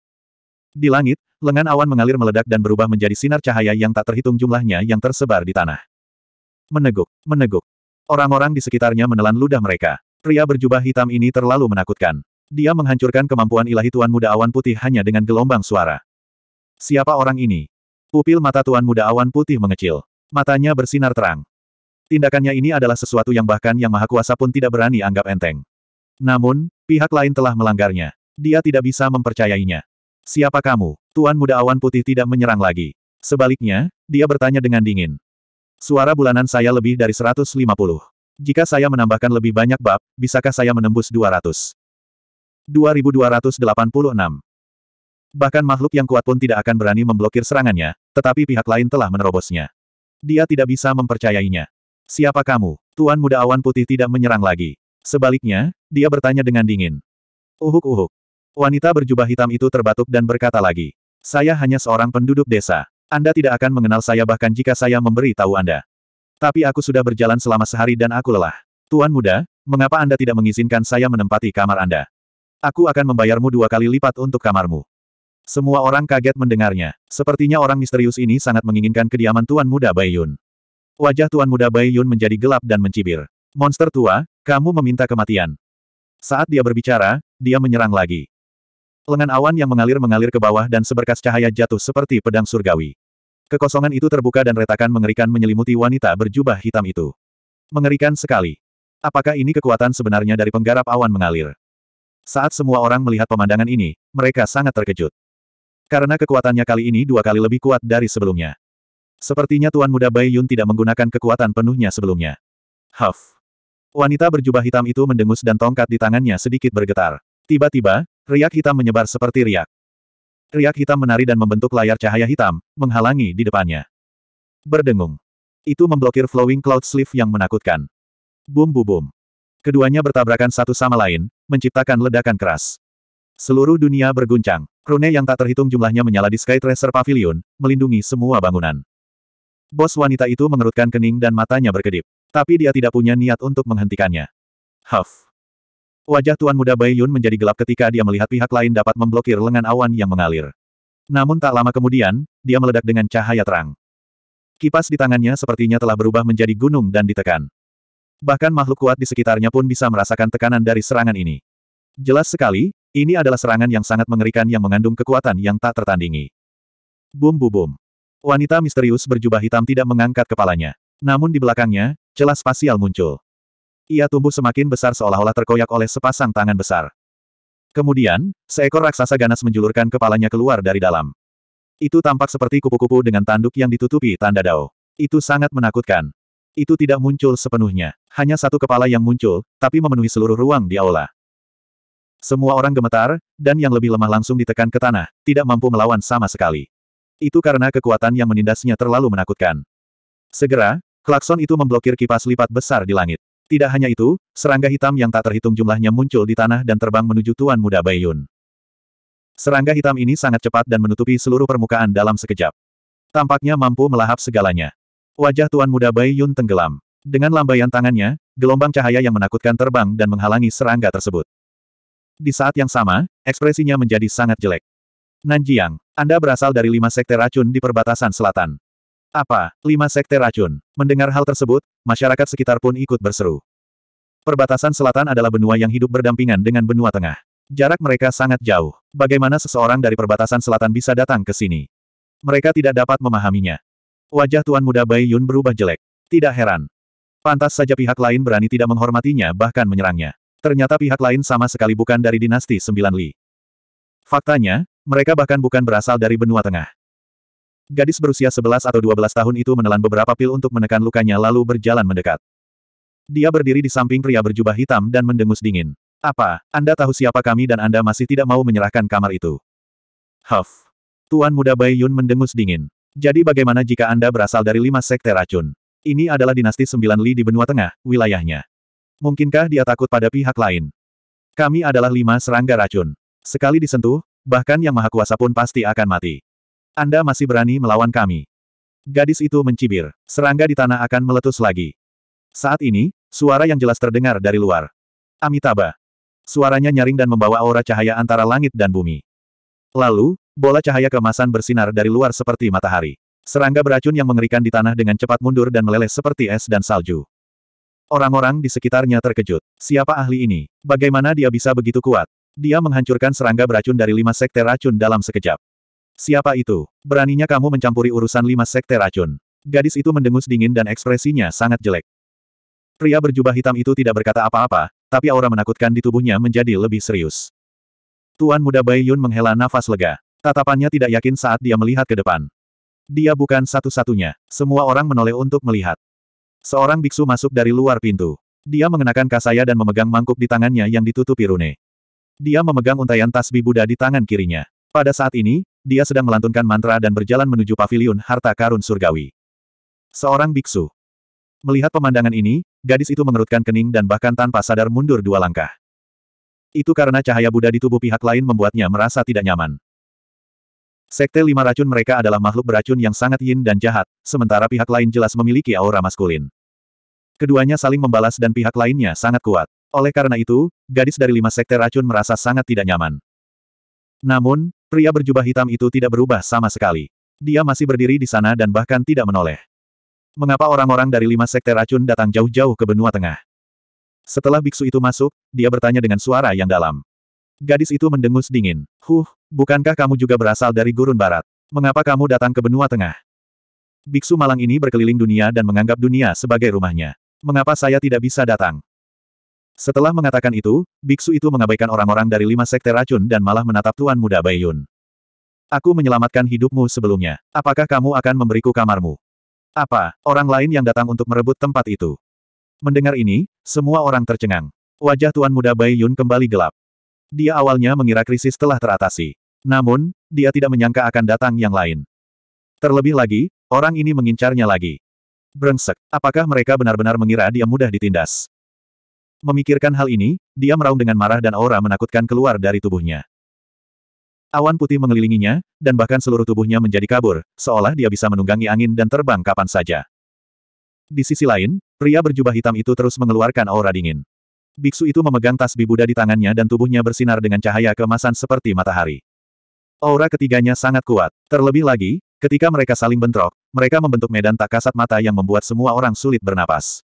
Di langit, lengan awan mengalir meledak dan berubah menjadi sinar cahaya yang tak terhitung jumlahnya yang tersebar di tanah. Meneguk, meneguk. Orang-orang di sekitarnya menelan ludah mereka. Pria berjubah hitam ini terlalu menakutkan. Dia menghancurkan kemampuan ilahi Tuan Muda Awan Putih hanya dengan gelombang suara. Siapa orang ini? Pupil mata Tuan Muda Awan Putih mengecil. Matanya bersinar terang. Tindakannya ini adalah sesuatu yang bahkan Yang Maha Kuasa pun tidak berani anggap enteng. Namun, pihak lain telah melanggarnya. Dia tidak bisa mempercayainya. Siapa kamu? Tuan Muda Awan Putih tidak menyerang lagi. Sebaliknya, dia bertanya dengan dingin. Suara bulanan saya lebih dari 150. Jika saya menambahkan lebih banyak bab, bisakah saya menembus 200? 2286. Bahkan makhluk yang kuat pun tidak akan berani memblokir serangannya, tetapi pihak lain telah menerobosnya. Dia tidak bisa mempercayainya. Siapa kamu? Tuan muda awan putih tidak menyerang lagi. Sebaliknya, dia bertanya dengan dingin. Uhuk-uhuk. Wanita berjubah hitam itu terbatuk dan berkata lagi. Saya hanya seorang penduduk desa. Anda tidak akan mengenal saya bahkan jika saya memberi tahu Anda. Tapi aku sudah berjalan selama sehari dan aku lelah. Tuan muda, mengapa Anda tidak mengizinkan saya menempati kamar Anda? Aku akan membayarmu dua kali lipat untuk kamarmu. Semua orang kaget mendengarnya. Sepertinya orang misterius ini sangat menginginkan kediaman Tuan Muda Bai Wajah Tuan Muda Bai menjadi gelap dan mencibir. Monster tua, kamu meminta kematian. Saat dia berbicara, dia menyerang lagi. Lengan awan yang mengalir-mengalir ke bawah dan seberkas cahaya jatuh seperti pedang surgawi. Kekosongan itu terbuka dan retakan mengerikan menyelimuti wanita berjubah hitam itu. Mengerikan sekali. Apakah ini kekuatan sebenarnya dari penggarap awan mengalir? Saat semua orang melihat pemandangan ini, mereka sangat terkejut. Karena kekuatannya kali ini dua kali lebih kuat dari sebelumnya. Sepertinya Tuan Muda Bai Yun tidak menggunakan kekuatan penuhnya sebelumnya. Huff. Wanita berjubah hitam itu mendengus dan tongkat di tangannya sedikit bergetar. Tiba-tiba, riak hitam menyebar seperti riak. Riak hitam menari dan membentuk layar cahaya hitam, menghalangi di depannya. Berdengung. Itu memblokir flowing cloud sleeve yang menakutkan. Bum bu bum. Keduanya bertabrakan satu sama lain, menciptakan ledakan keras. Seluruh dunia berguncang. Rune yang tak terhitung jumlahnya menyala di Sky Tracer Pavilion, melindungi semua bangunan. Bos wanita itu mengerutkan kening dan matanya berkedip. Tapi dia tidak punya niat untuk menghentikannya. Huff. Wajah Tuan Muda Bai Yun menjadi gelap ketika dia melihat pihak lain dapat memblokir lengan awan yang mengalir. Namun tak lama kemudian, dia meledak dengan cahaya terang. Kipas di tangannya sepertinya telah berubah menjadi gunung dan ditekan. Bahkan makhluk kuat di sekitarnya pun bisa merasakan tekanan dari serangan ini. Jelas sekali, ini adalah serangan yang sangat mengerikan yang mengandung kekuatan yang tak tertandingi. Bum bu bum. Wanita misterius berjubah hitam tidak mengangkat kepalanya. Namun di belakangnya, celah spasial muncul. Ia tumbuh semakin besar seolah-olah terkoyak oleh sepasang tangan besar. Kemudian, seekor raksasa ganas menjulurkan kepalanya keluar dari dalam. Itu tampak seperti kupu-kupu dengan tanduk yang ditutupi tanda dao. Itu sangat menakutkan. Itu tidak muncul sepenuhnya. Hanya satu kepala yang muncul, tapi memenuhi seluruh ruang di aula. Semua orang gemetar, dan yang lebih lemah langsung ditekan ke tanah, tidak mampu melawan sama sekali. Itu karena kekuatan yang menindasnya terlalu menakutkan. Segera, klakson itu memblokir kipas lipat besar di langit. Tidak hanya itu, serangga hitam yang tak terhitung jumlahnya muncul di tanah dan terbang menuju Tuan Muda Bayun. Serangga hitam ini sangat cepat dan menutupi seluruh permukaan dalam sekejap. Tampaknya mampu melahap segalanya. Wajah Tuan Muda Bayun tenggelam. Dengan lambaian tangannya, gelombang cahaya yang menakutkan terbang dan menghalangi serangga tersebut. Di saat yang sama, ekspresinya menjadi sangat jelek. Nanjiang, Anda berasal dari lima sekte racun di perbatasan selatan. Apa, lima sekte racun? Mendengar hal tersebut, masyarakat sekitar pun ikut berseru. Perbatasan selatan adalah benua yang hidup berdampingan dengan benua tengah. Jarak mereka sangat jauh. Bagaimana seseorang dari perbatasan selatan bisa datang ke sini? Mereka tidak dapat memahaminya. Wajah Tuan Muda Bai Yun berubah jelek. Tidak heran. Pantas saja pihak lain berani tidak menghormatinya bahkan menyerangnya ternyata pihak lain sama sekali bukan dari dinasti Sembilan Li. Faktanya, mereka bahkan bukan berasal dari benua tengah. Gadis berusia 11 atau 12 tahun itu menelan beberapa pil untuk menekan lukanya lalu berjalan mendekat. Dia berdiri di samping pria berjubah hitam dan mendengus dingin. Apa, Anda tahu siapa kami dan Anda masih tidak mau menyerahkan kamar itu? Huff. Tuan muda Bai Yun mendengus dingin. Jadi bagaimana jika Anda berasal dari lima sekte racun? Ini adalah dinasti sembilan Li di benua tengah, wilayahnya. Mungkinkah dia takut pada pihak lain? Kami adalah lima serangga racun. Sekali disentuh, bahkan yang maha kuasa pun pasti akan mati. Anda masih berani melawan kami. Gadis itu mencibir. Serangga di tanah akan meletus lagi. Saat ini, suara yang jelas terdengar dari luar. Amitabha. Suaranya nyaring dan membawa aura cahaya antara langit dan bumi. Lalu, bola cahaya kemasan bersinar dari luar seperti matahari. Serangga beracun yang mengerikan di tanah dengan cepat mundur dan meleleh seperti es dan salju. Orang-orang di sekitarnya terkejut. Siapa ahli ini? Bagaimana dia bisa begitu kuat? Dia menghancurkan serangga beracun dari lima sekte racun dalam sekejap. Siapa itu? Beraninya kamu mencampuri urusan lima sekte racun. Gadis itu mendengus dingin dan ekspresinya sangat jelek. Pria berjubah hitam itu tidak berkata apa-apa, tapi aura menakutkan di tubuhnya menjadi lebih serius. Tuan muda Bai Yun menghela nafas lega. Tatapannya tidak yakin saat dia melihat ke depan. Dia bukan satu-satunya. Semua orang menoleh untuk melihat. Seorang biksu masuk dari luar pintu. Dia mengenakan kasaya dan memegang mangkuk di tangannya yang ditutupi rune. Dia memegang untaian tasbih Buddha di tangan kirinya. Pada saat ini, dia sedang melantunkan mantra dan berjalan menuju paviliun harta karun surgawi. Seorang biksu. Melihat pemandangan ini, gadis itu mengerutkan kening dan bahkan tanpa sadar mundur dua langkah. Itu karena cahaya Buddha di tubuh pihak lain membuatnya merasa tidak nyaman. Sekte lima racun mereka adalah makhluk beracun yang sangat yin dan jahat, sementara pihak lain jelas memiliki aura maskulin. Keduanya saling membalas dan pihak lainnya sangat kuat. Oleh karena itu, gadis dari lima sekte racun merasa sangat tidak nyaman. Namun, pria berjubah hitam itu tidak berubah sama sekali. Dia masih berdiri di sana dan bahkan tidak menoleh. Mengapa orang-orang dari lima sekte racun datang jauh-jauh ke benua tengah? Setelah biksu itu masuk, dia bertanya dengan suara yang dalam. Gadis itu mendengus dingin. Huh, bukankah kamu juga berasal dari gurun barat? Mengapa kamu datang ke benua tengah? Biksu malang ini berkeliling dunia dan menganggap dunia sebagai rumahnya. Mengapa saya tidak bisa datang? Setelah mengatakan itu, biksu itu mengabaikan orang-orang dari lima sekte racun dan malah menatap Tuan Muda Bayun. Aku menyelamatkan hidupmu sebelumnya. Apakah kamu akan memberiku kamarmu? Apa, orang lain yang datang untuk merebut tempat itu? Mendengar ini, semua orang tercengang. Wajah Tuan Muda Bayun kembali gelap. Dia awalnya mengira krisis telah teratasi. Namun, dia tidak menyangka akan datang yang lain. Terlebih lagi, orang ini mengincarnya lagi. Brengsek, apakah mereka benar-benar mengira dia mudah ditindas? Memikirkan hal ini, dia meraung dengan marah dan aura menakutkan keluar dari tubuhnya. Awan putih mengelilinginya, dan bahkan seluruh tubuhnya menjadi kabur, seolah dia bisa menunggangi angin dan terbang kapan saja. Di sisi lain, pria berjubah hitam itu terus mengeluarkan aura dingin. Biksu itu memegang tasbih Buddha di tangannya dan tubuhnya bersinar dengan cahaya kemasan seperti matahari. Aura ketiganya sangat kuat. Terlebih lagi, ketika mereka saling bentrok, mereka membentuk medan tak kasat mata yang membuat semua orang sulit bernapas.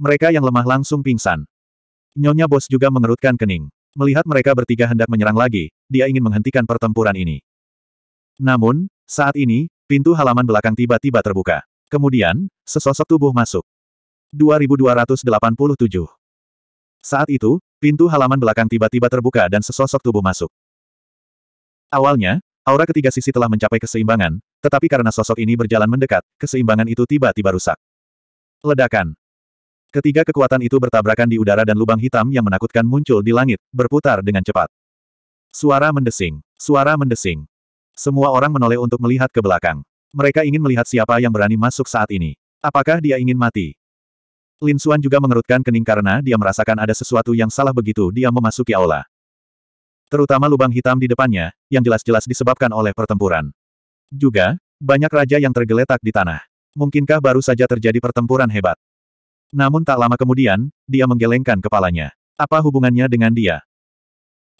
Mereka yang lemah langsung pingsan. Nyonya Bos juga mengerutkan kening. Melihat mereka bertiga hendak menyerang lagi, dia ingin menghentikan pertempuran ini. Namun, saat ini, pintu halaman belakang tiba-tiba terbuka. Kemudian, sesosok tubuh masuk. 2287 saat itu, pintu halaman belakang tiba-tiba terbuka dan sesosok tubuh masuk. Awalnya, aura ketiga sisi telah mencapai keseimbangan, tetapi karena sosok ini berjalan mendekat, keseimbangan itu tiba-tiba rusak. Ledakan. Ketiga kekuatan itu bertabrakan di udara dan lubang hitam yang menakutkan muncul di langit, berputar dengan cepat. Suara mendesing. Suara mendesing. Semua orang menoleh untuk melihat ke belakang. Mereka ingin melihat siapa yang berani masuk saat ini. Apakah dia ingin mati? Lin Suan juga mengerutkan kening karena dia merasakan ada sesuatu yang salah begitu dia memasuki aula. Terutama lubang hitam di depannya, yang jelas-jelas disebabkan oleh pertempuran. Juga, banyak raja yang tergeletak di tanah. Mungkinkah baru saja terjadi pertempuran hebat? Namun tak lama kemudian, dia menggelengkan kepalanya. Apa hubungannya dengan dia?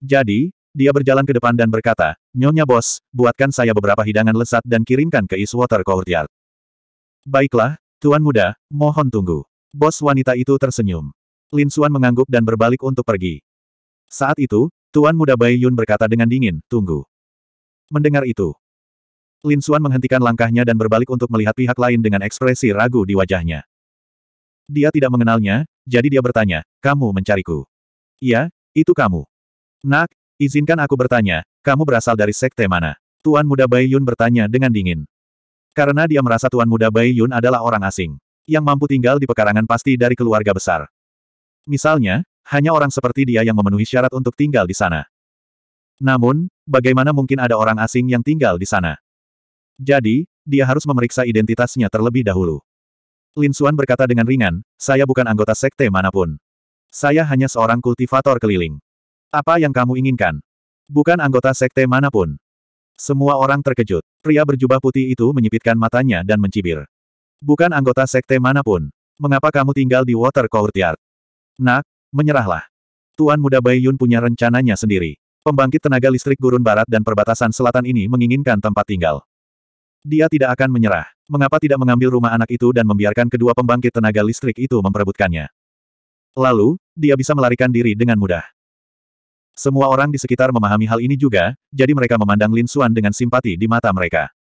Jadi, dia berjalan ke depan dan berkata, Nyonya bos, buatkan saya beberapa hidangan lezat dan kirimkan ke Eastwater Courtyard. Baiklah, Tuan Muda, mohon tunggu. Bos wanita itu tersenyum. Lin Xuan mengangguk dan berbalik untuk pergi. Saat itu, Tuan Muda Bai Yun berkata dengan dingin, tunggu. Mendengar itu, Lin Xuan menghentikan langkahnya dan berbalik untuk melihat pihak lain dengan ekspresi ragu di wajahnya. Dia tidak mengenalnya, jadi dia bertanya, kamu mencariku. Iya, itu kamu. Nak, izinkan aku bertanya, kamu berasal dari sekte mana? Tuan Muda Bai Yun bertanya dengan dingin. Karena dia merasa Tuan Muda Bai Yun adalah orang asing yang mampu tinggal di pekarangan pasti dari keluarga besar. Misalnya, hanya orang seperti dia yang memenuhi syarat untuk tinggal di sana. Namun, bagaimana mungkin ada orang asing yang tinggal di sana? Jadi, dia harus memeriksa identitasnya terlebih dahulu. Lin Suan berkata dengan ringan, saya bukan anggota sekte manapun. Saya hanya seorang kultivator keliling. Apa yang kamu inginkan? Bukan anggota sekte manapun. Semua orang terkejut. Pria berjubah putih itu menyipitkan matanya dan mencibir. Bukan anggota sekte manapun. Mengapa kamu tinggal di Water Courtyard? Nak, menyerahlah. Tuan muda Bai Yun punya rencananya sendiri. Pembangkit tenaga listrik gurun barat dan perbatasan selatan ini menginginkan tempat tinggal. Dia tidak akan menyerah. Mengapa tidak mengambil rumah anak itu dan membiarkan kedua pembangkit tenaga listrik itu memperebutkannya? Lalu, dia bisa melarikan diri dengan mudah. Semua orang di sekitar memahami hal ini juga, jadi mereka memandang Lin Xuan dengan simpati di mata mereka.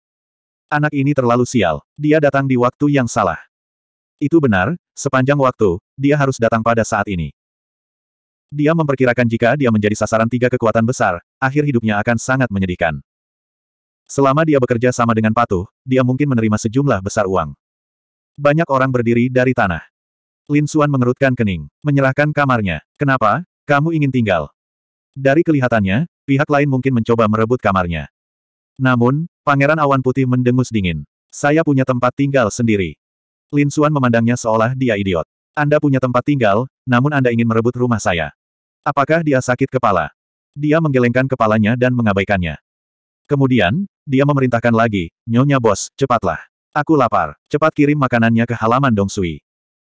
Anak ini terlalu sial. Dia datang di waktu yang salah. Itu benar, sepanjang waktu, dia harus datang pada saat ini. Dia memperkirakan jika dia menjadi sasaran tiga kekuatan besar, akhir hidupnya akan sangat menyedihkan. Selama dia bekerja sama dengan patuh, dia mungkin menerima sejumlah besar uang. Banyak orang berdiri dari tanah. Lin Suan mengerutkan kening, menyerahkan kamarnya. Kenapa? Kamu ingin tinggal. Dari kelihatannya, pihak lain mungkin mencoba merebut kamarnya. Namun, Pangeran Awan Putih mendengus dingin. Saya punya tempat tinggal sendiri. Lin Suan memandangnya seolah dia idiot. Anda punya tempat tinggal, namun Anda ingin merebut rumah saya. Apakah dia sakit kepala? Dia menggelengkan kepalanya dan mengabaikannya. Kemudian, dia memerintahkan lagi, Nyonya Bos, cepatlah. Aku lapar, cepat kirim makanannya ke halaman Dong Sui.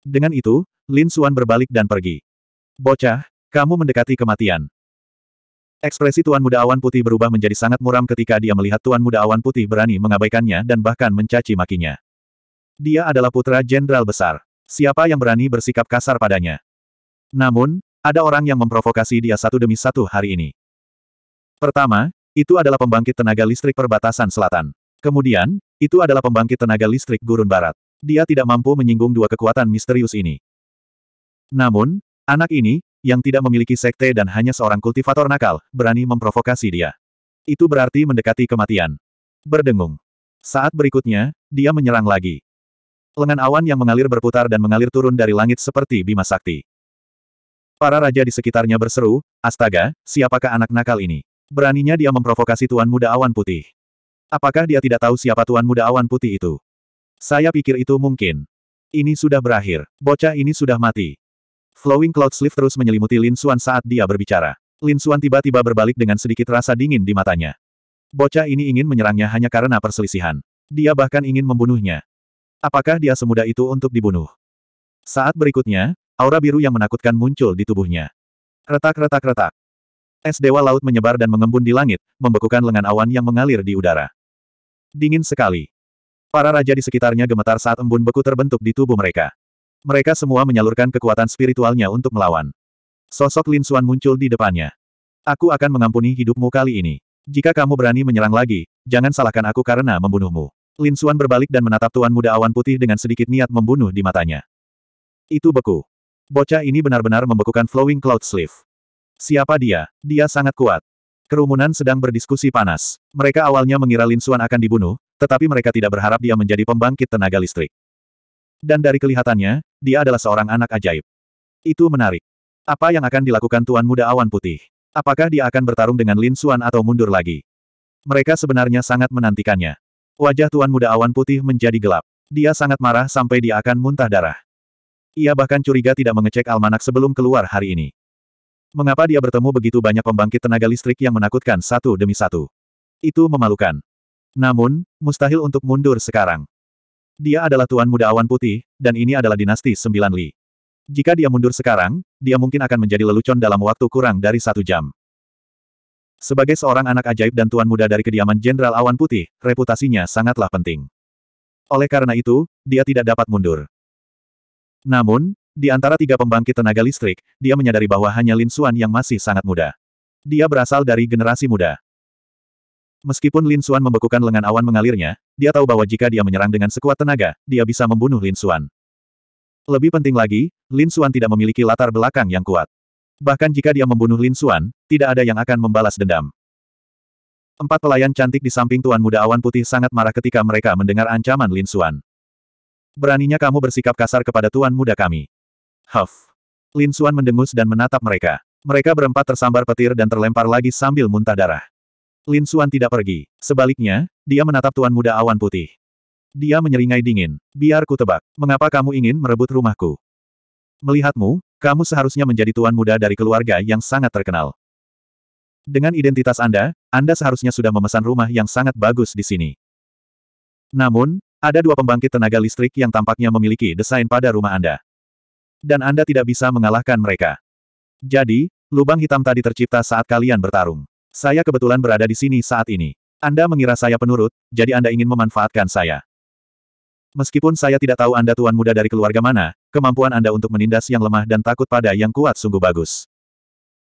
Dengan itu, Lin Suan berbalik dan pergi. Bocah, kamu mendekati kematian. Ekspresi Tuan Muda Awan Putih berubah menjadi sangat muram ketika dia melihat Tuan Muda Awan Putih berani mengabaikannya dan bahkan mencaci makinya. Dia adalah putra jenderal besar. Siapa yang berani bersikap kasar padanya? Namun, ada orang yang memprovokasi dia satu demi satu hari ini. Pertama, itu adalah pembangkit tenaga listrik perbatasan selatan. Kemudian, itu adalah pembangkit tenaga listrik gurun barat. Dia tidak mampu menyinggung dua kekuatan misterius ini. Namun, anak ini, yang tidak memiliki sekte dan hanya seorang kultivator nakal, berani memprovokasi dia. Itu berarti mendekati kematian. Berdengung. Saat berikutnya, dia menyerang lagi. Lengan awan yang mengalir berputar dan mengalir turun dari langit seperti bima sakti. Para raja di sekitarnya berseru, Astaga, siapakah anak nakal ini? Beraninya dia memprovokasi Tuan Muda Awan Putih. Apakah dia tidak tahu siapa Tuan Muda Awan Putih itu? Saya pikir itu mungkin. Ini sudah berakhir. Bocah ini sudah mati. Flowing cloud sleeve terus menyelimuti Lin Xuan saat dia berbicara. Lin Xuan tiba-tiba berbalik dengan sedikit rasa dingin di matanya. Bocah ini ingin menyerangnya hanya karena perselisihan. Dia bahkan ingin membunuhnya. Apakah dia semudah itu untuk dibunuh? Saat berikutnya, aura biru yang menakutkan muncul di tubuhnya. Retak-retak-retak. Es dewa laut menyebar dan mengembun di langit, membekukan lengan awan yang mengalir di udara. Dingin sekali. Para raja di sekitarnya gemetar saat embun beku terbentuk di tubuh mereka. Mereka semua menyalurkan kekuatan spiritualnya untuk melawan. Sosok Lin Xuan muncul di depannya. Aku akan mengampuni hidupmu kali ini. Jika kamu berani menyerang lagi, jangan salahkan aku karena membunuhmu. Lin Xuan berbalik dan menatap tuan muda awan putih dengan sedikit niat membunuh di matanya. Itu beku. Bocah ini benar-benar membekukan Flowing Cloud Sleeve. Siapa dia? Dia sangat kuat. Kerumunan sedang berdiskusi panas. Mereka awalnya mengira Lin Xuan akan dibunuh, tetapi mereka tidak berharap dia menjadi pembangkit tenaga listrik. Dan dari kelihatannya, dia adalah seorang anak ajaib. Itu menarik. Apa yang akan dilakukan Tuan Muda Awan Putih? Apakah dia akan bertarung dengan Lin Xuan atau mundur lagi? Mereka sebenarnya sangat menantikannya. Wajah Tuan Muda Awan Putih menjadi gelap. Dia sangat marah sampai dia akan muntah darah. Ia bahkan curiga tidak mengecek almanak sebelum keluar hari ini. Mengapa dia bertemu begitu banyak pembangkit tenaga listrik yang menakutkan satu demi satu? Itu memalukan. Namun, mustahil untuk mundur sekarang. Dia adalah Tuan Muda Awan Putih, dan ini adalah dinasti Sembilan Li. Jika dia mundur sekarang, dia mungkin akan menjadi lelucon dalam waktu kurang dari satu jam. Sebagai seorang anak ajaib dan tuan muda dari kediaman Jenderal Awan Putih, reputasinya sangatlah penting. Oleh karena itu, dia tidak dapat mundur. Namun, di antara tiga pembangkit tenaga listrik, dia menyadari bahwa hanya Lin Suan yang masih sangat muda. Dia berasal dari generasi muda. Meskipun Lin Xuan membekukan lengan awan mengalirnya, dia tahu bahwa jika dia menyerang dengan sekuat tenaga, dia bisa membunuh Lin Xuan. Lebih penting lagi, Lin Xuan tidak memiliki latar belakang yang kuat. Bahkan jika dia membunuh Lin Xuan, tidak ada yang akan membalas dendam. Empat pelayan cantik di samping Tuan Muda Awan Putih sangat marah ketika mereka mendengar ancaman Lin Xuan. Beraninya kamu bersikap kasar kepada Tuan Muda kami. Huff. Lin Xuan mendengus dan menatap mereka. Mereka berempat tersambar petir dan terlempar lagi sambil muntah darah. Lin Suan tidak pergi. Sebaliknya, dia menatap tuan muda awan putih. Dia menyeringai dingin. Biar ku tebak, mengapa kamu ingin merebut rumahku? Melihatmu, kamu seharusnya menjadi tuan muda dari keluarga yang sangat terkenal. Dengan identitas Anda, Anda seharusnya sudah memesan rumah yang sangat bagus di sini. Namun, ada dua pembangkit tenaga listrik yang tampaknya memiliki desain pada rumah Anda. Dan Anda tidak bisa mengalahkan mereka. Jadi, lubang hitam tadi tercipta saat kalian bertarung. Saya kebetulan berada di sini saat ini. Anda mengira saya penurut, jadi Anda ingin memanfaatkan saya. Meskipun saya tidak tahu Anda tuan muda dari keluarga mana, kemampuan Anda untuk menindas yang lemah dan takut pada yang kuat sungguh bagus.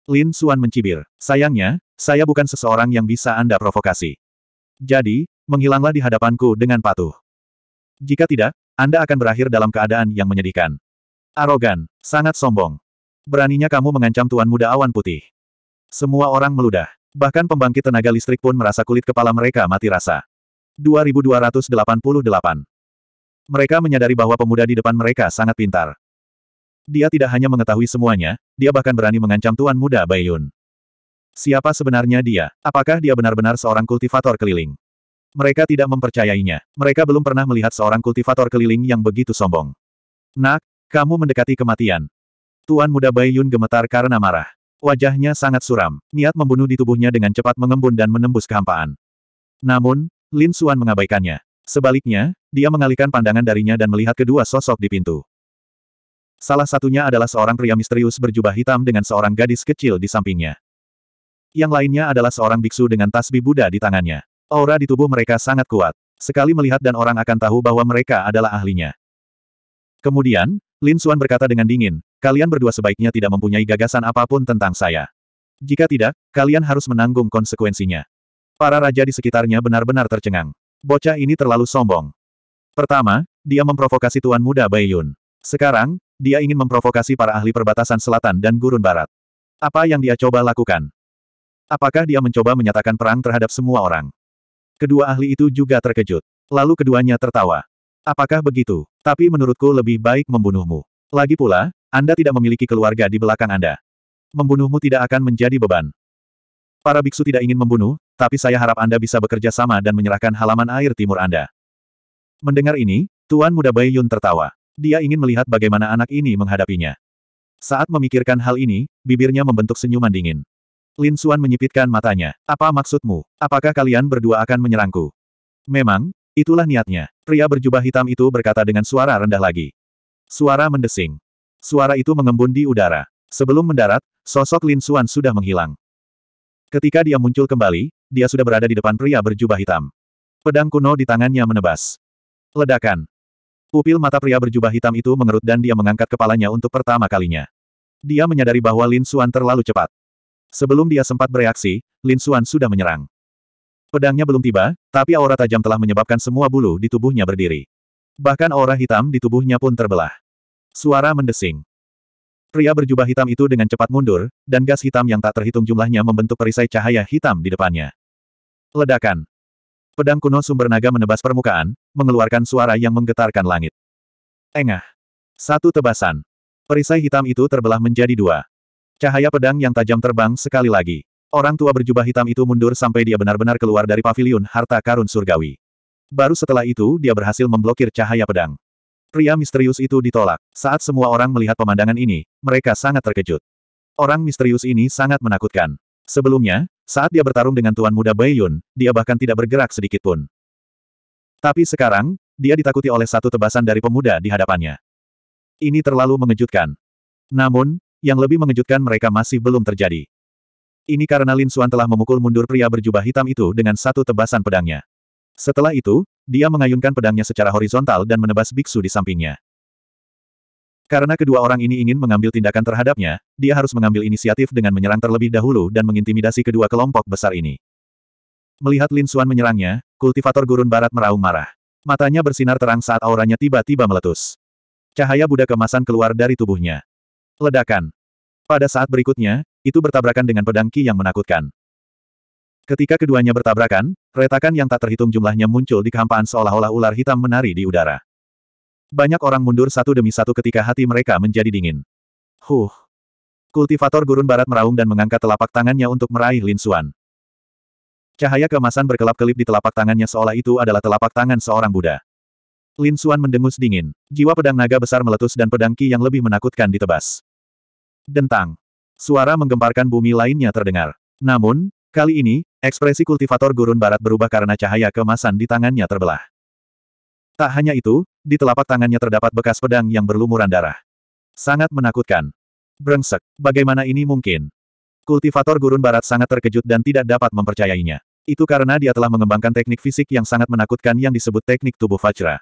Lin Suan mencibir. Sayangnya, saya bukan seseorang yang bisa Anda provokasi. Jadi, menghilanglah di hadapanku dengan patuh. Jika tidak, Anda akan berakhir dalam keadaan yang menyedihkan. Arogan, sangat sombong. Beraninya kamu mengancam tuan muda awan putih. Semua orang meludah. Bahkan pembangkit tenaga listrik pun merasa kulit kepala mereka mati rasa. 2288. Mereka menyadari bahwa pemuda di depan mereka sangat pintar. Dia tidak hanya mengetahui semuanya, dia bahkan berani mengancam tuan muda Bayun. Siapa sebenarnya dia? Apakah dia benar-benar seorang kultivator keliling? Mereka tidak mempercayainya. Mereka belum pernah melihat seorang kultivator keliling yang begitu sombong. Nak, kamu mendekati kematian. Tuan muda Bayun gemetar karena marah. Wajahnya sangat suram, niat membunuh di tubuhnya dengan cepat mengembun dan menembus kehampaan. Namun, Lin Suan mengabaikannya. Sebaliknya, dia mengalihkan pandangan darinya dan melihat kedua sosok di pintu. Salah satunya adalah seorang pria misterius berjubah hitam dengan seorang gadis kecil di sampingnya. Yang lainnya adalah seorang biksu dengan tasbih Buddha di tangannya. Aura di tubuh mereka sangat kuat. Sekali melihat dan orang akan tahu bahwa mereka adalah ahlinya. Kemudian, Lin Suan berkata dengan dingin, kalian berdua sebaiknya tidak mempunyai gagasan apapun tentang saya. Jika tidak, kalian harus menanggung konsekuensinya. Para raja di sekitarnya benar-benar tercengang. Bocah ini terlalu sombong. Pertama, dia memprovokasi Tuan Muda Bai Yun. Sekarang, dia ingin memprovokasi para ahli perbatasan selatan dan gurun barat. Apa yang dia coba lakukan? Apakah dia mencoba menyatakan perang terhadap semua orang? Kedua ahli itu juga terkejut. Lalu keduanya tertawa. Apakah begitu? Tapi menurutku lebih baik membunuhmu. Lagi pula, Anda tidak memiliki keluarga di belakang Anda. Membunuhmu tidak akan menjadi beban. Para biksu tidak ingin membunuh, tapi saya harap Anda bisa bekerja sama dan menyerahkan halaman air timur Anda. Mendengar ini, Tuan Muda Bai Yun tertawa. Dia ingin melihat bagaimana anak ini menghadapinya. Saat memikirkan hal ini, bibirnya membentuk senyuman dingin. Lin Xuan menyipitkan matanya. Apa maksudmu? Apakah kalian berdua akan menyerangku? Memang, itulah niatnya. Pria berjubah hitam itu berkata dengan suara rendah lagi. Suara mendesing. Suara itu mengembun di udara. Sebelum mendarat, sosok Lin Xuan sudah menghilang. Ketika dia muncul kembali, dia sudah berada di depan pria berjubah hitam. Pedang kuno di tangannya menebas. Ledakan. Pupil mata pria berjubah hitam itu mengerut dan dia mengangkat kepalanya untuk pertama kalinya. Dia menyadari bahwa Lin Xuan terlalu cepat. Sebelum dia sempat bereaksi, Lin Xuan sudah menyerang. Pedangnya belum tiba, tapi aura tajam telah menyebabkan semua bulu di tubuhnya berdiri. Bahkan aura hitam di tubuhnya pun terbelah. Suara mendesing. Pria berjubah hitam itu dengan cepat mundur, dan gas hitam yang tak terhitung jumlahnya membentuk perisai cahaya hitam di depannya. Ledakan. Pedang kuno sumber naga menebas permukaan, mengeluarkan suara yang menggetarkan langit. Engah. Satu tebasan. Perisai hitam itu terbelah menjadi dua. Cahaya pedang yang tajam terbang sekali lagi. Orang tua berjubah hitam itu mundur sampai dia benar-benar keluar dari pavilion harta karun surgawi. Baru setelah itu dia berhasil memblokir cahaya pedang. Pria misterius itu ditolak. Saat semua orang melihat pemandangan ini, mereka sangat terkejut. Orang misterius ini sangat menakutkan. Sebelumnya, saat dia bertarung dengan Tuan Muda Baiyun, dia bahkan tidak bergerak sedikit pun. Tapi sekarang, dia ditakuti oleh satu tebasan dari pemuda di hadapannya. Ini terlalu mengejutkan. Namun, yang lebih mengejutkan mereka masih belum terjadi. Ini karena Lin Xuan telah memukul mundur pria berjubah hitam itu dengan satu tebasan pedangnya. Setelah itu, dia mengayunkan pedangnya secara horizontal dan menebas biksu di sampingnya. Karena kedua orang ini ingin mengambil tindakan terhadapnya, dia harus mengambil inisiatif dengan menyerang terlebih dahulu dan mengintimidasi kedua kelompok besar ini. Melihat Lin Xuan menyerangnya, kultivator gurun barat meraung marah. Matanya bersinar terang saat auranya tiba-tiba meletus. Cahaya Buddha kemasan keluar dari tubuhnya. Ledakan. Pada saat berikutnya, itu bertabrakan dengan pedang Qi yang menakutkan. Ketika keduanya bertabrakan, Retakan yang tak terhitung jumlahnya muncul di kehampaan seolah-olah ular hitam menari di udara. Banyak orang mundur satu demi satu ketika hati mereka menjadi dingin. Huh. Kultivator gurun barat meraung dan mengangkat telapak tangannya untuk meraih Lin Xuan. Cahaya kemasan berkelap-kelip di telapak tangannya seolah itu adalah telapak tangan seorang Buddha. Lin Xuan mendengus dingin. Jiwa pedang naga besar meletus dan pedang ki yang lebih menakutkan ditebas. Dentang. Suara menggemparkan bumi lainnya terdengar. Namun, kali ini, Ekspresi kultivator gurun barat berubah karena cahaya kemasan di tangannya terbelah. Tak hanya itu, di telapak tangannya terdapat bekas pedang yang berlumuran darah. Sangat menakutkan. Brengsek, bagaimana ini mungkin? Kultivator gurun barat sangat terkejut dan tidak dapat mempercayainya. Itu karena dia telah mengembangkan teknik fisik yang sangat menakutkan yang disebut teknik tubuh Vajra.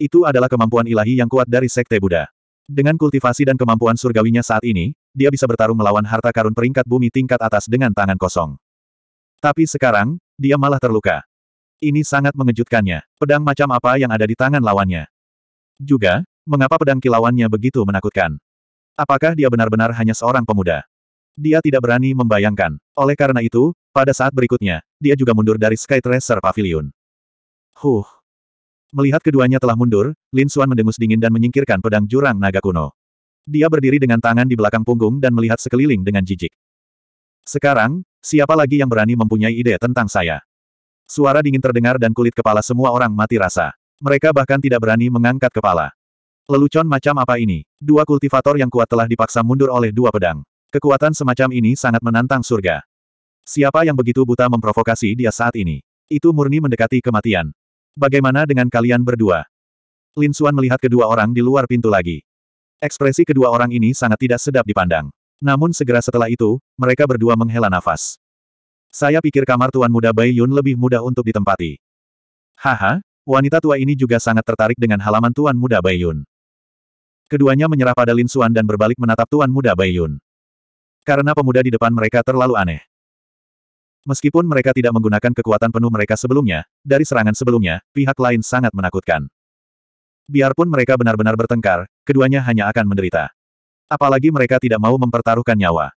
Itu adalah kemampuan ilahi yang kuat dari Sekte Buddha. Dengan kultivasi dan kemampuan surgawinya saat ini, dia bisa bertarung melawan harta karun peringkat bumi tingkat atas dengan tangan kosong. Tapi sekarang, dia malah terluka. Ini sangat mengejutkannya. Pedang macam apa yang ada di tangan lawannya? Juga, mengapa pedang kilauannya begitu menakutkan? Apakah dia benar-benar hanya seorang pemuda? Dia tidak berani membayangkan. Oleh karena itu, pada saat berikutnya, dia juga mundur dari Sky Tracer Pavilion. Huh. Melihat keduanya telah mundur, Lin Xuan mendengus dingin dan menyingkirkan pedang jurang naga kuno. Dia berdiri dengan tangan di belakang punggung dan melihat sekeliling dengan jijik. Sekarang, siapa lagi yang berani mempunyai ide tentang saya? Suara dingin terdengar dan kulit kepala semua orang mati rasa. Mereka bahkan tidak berani mengangkat kepala. Lelucon macam apa ini? Dua kultivator yang kuat telah dipaksa mundur oleh dua pedang. Kekuatan semacam ini sangat menantang surga. Siapa yang begitu buta memprovokasi dia saat ini? Itu murni mendekati kematian. Bagaimana dengan kalian berdua? Lin Xuan melihat kedua orang di luar pintu lagi. Ekspresi kedua orang ini sangat tidak sedap dipandang. Namun segera setelah itu, mereka berdua menghela nafas. Saya pikir kamar tuan muda Bai Yun lebih mudah untuk ditempati. Haha, wanita tua ini juga sangat tertarik dengan halaman tuan muda Bai Yun. Keduanya menyerah pada Lin Xuan dan berbalik menatap tuan muda Bai Yun. Karena pemuda di depan mereka terlalu aneh. Meskipun mereka tidak menggunakan kekuatan penuh mereka sebelumnya, dari serangan sebelumnya, pihak lain sangat menakutkan. Biarpun mereka benar-benar bertengkar, keduanya hanya akan menderita. Apalagi mereka tidak mau mempertaruhkan nyawa.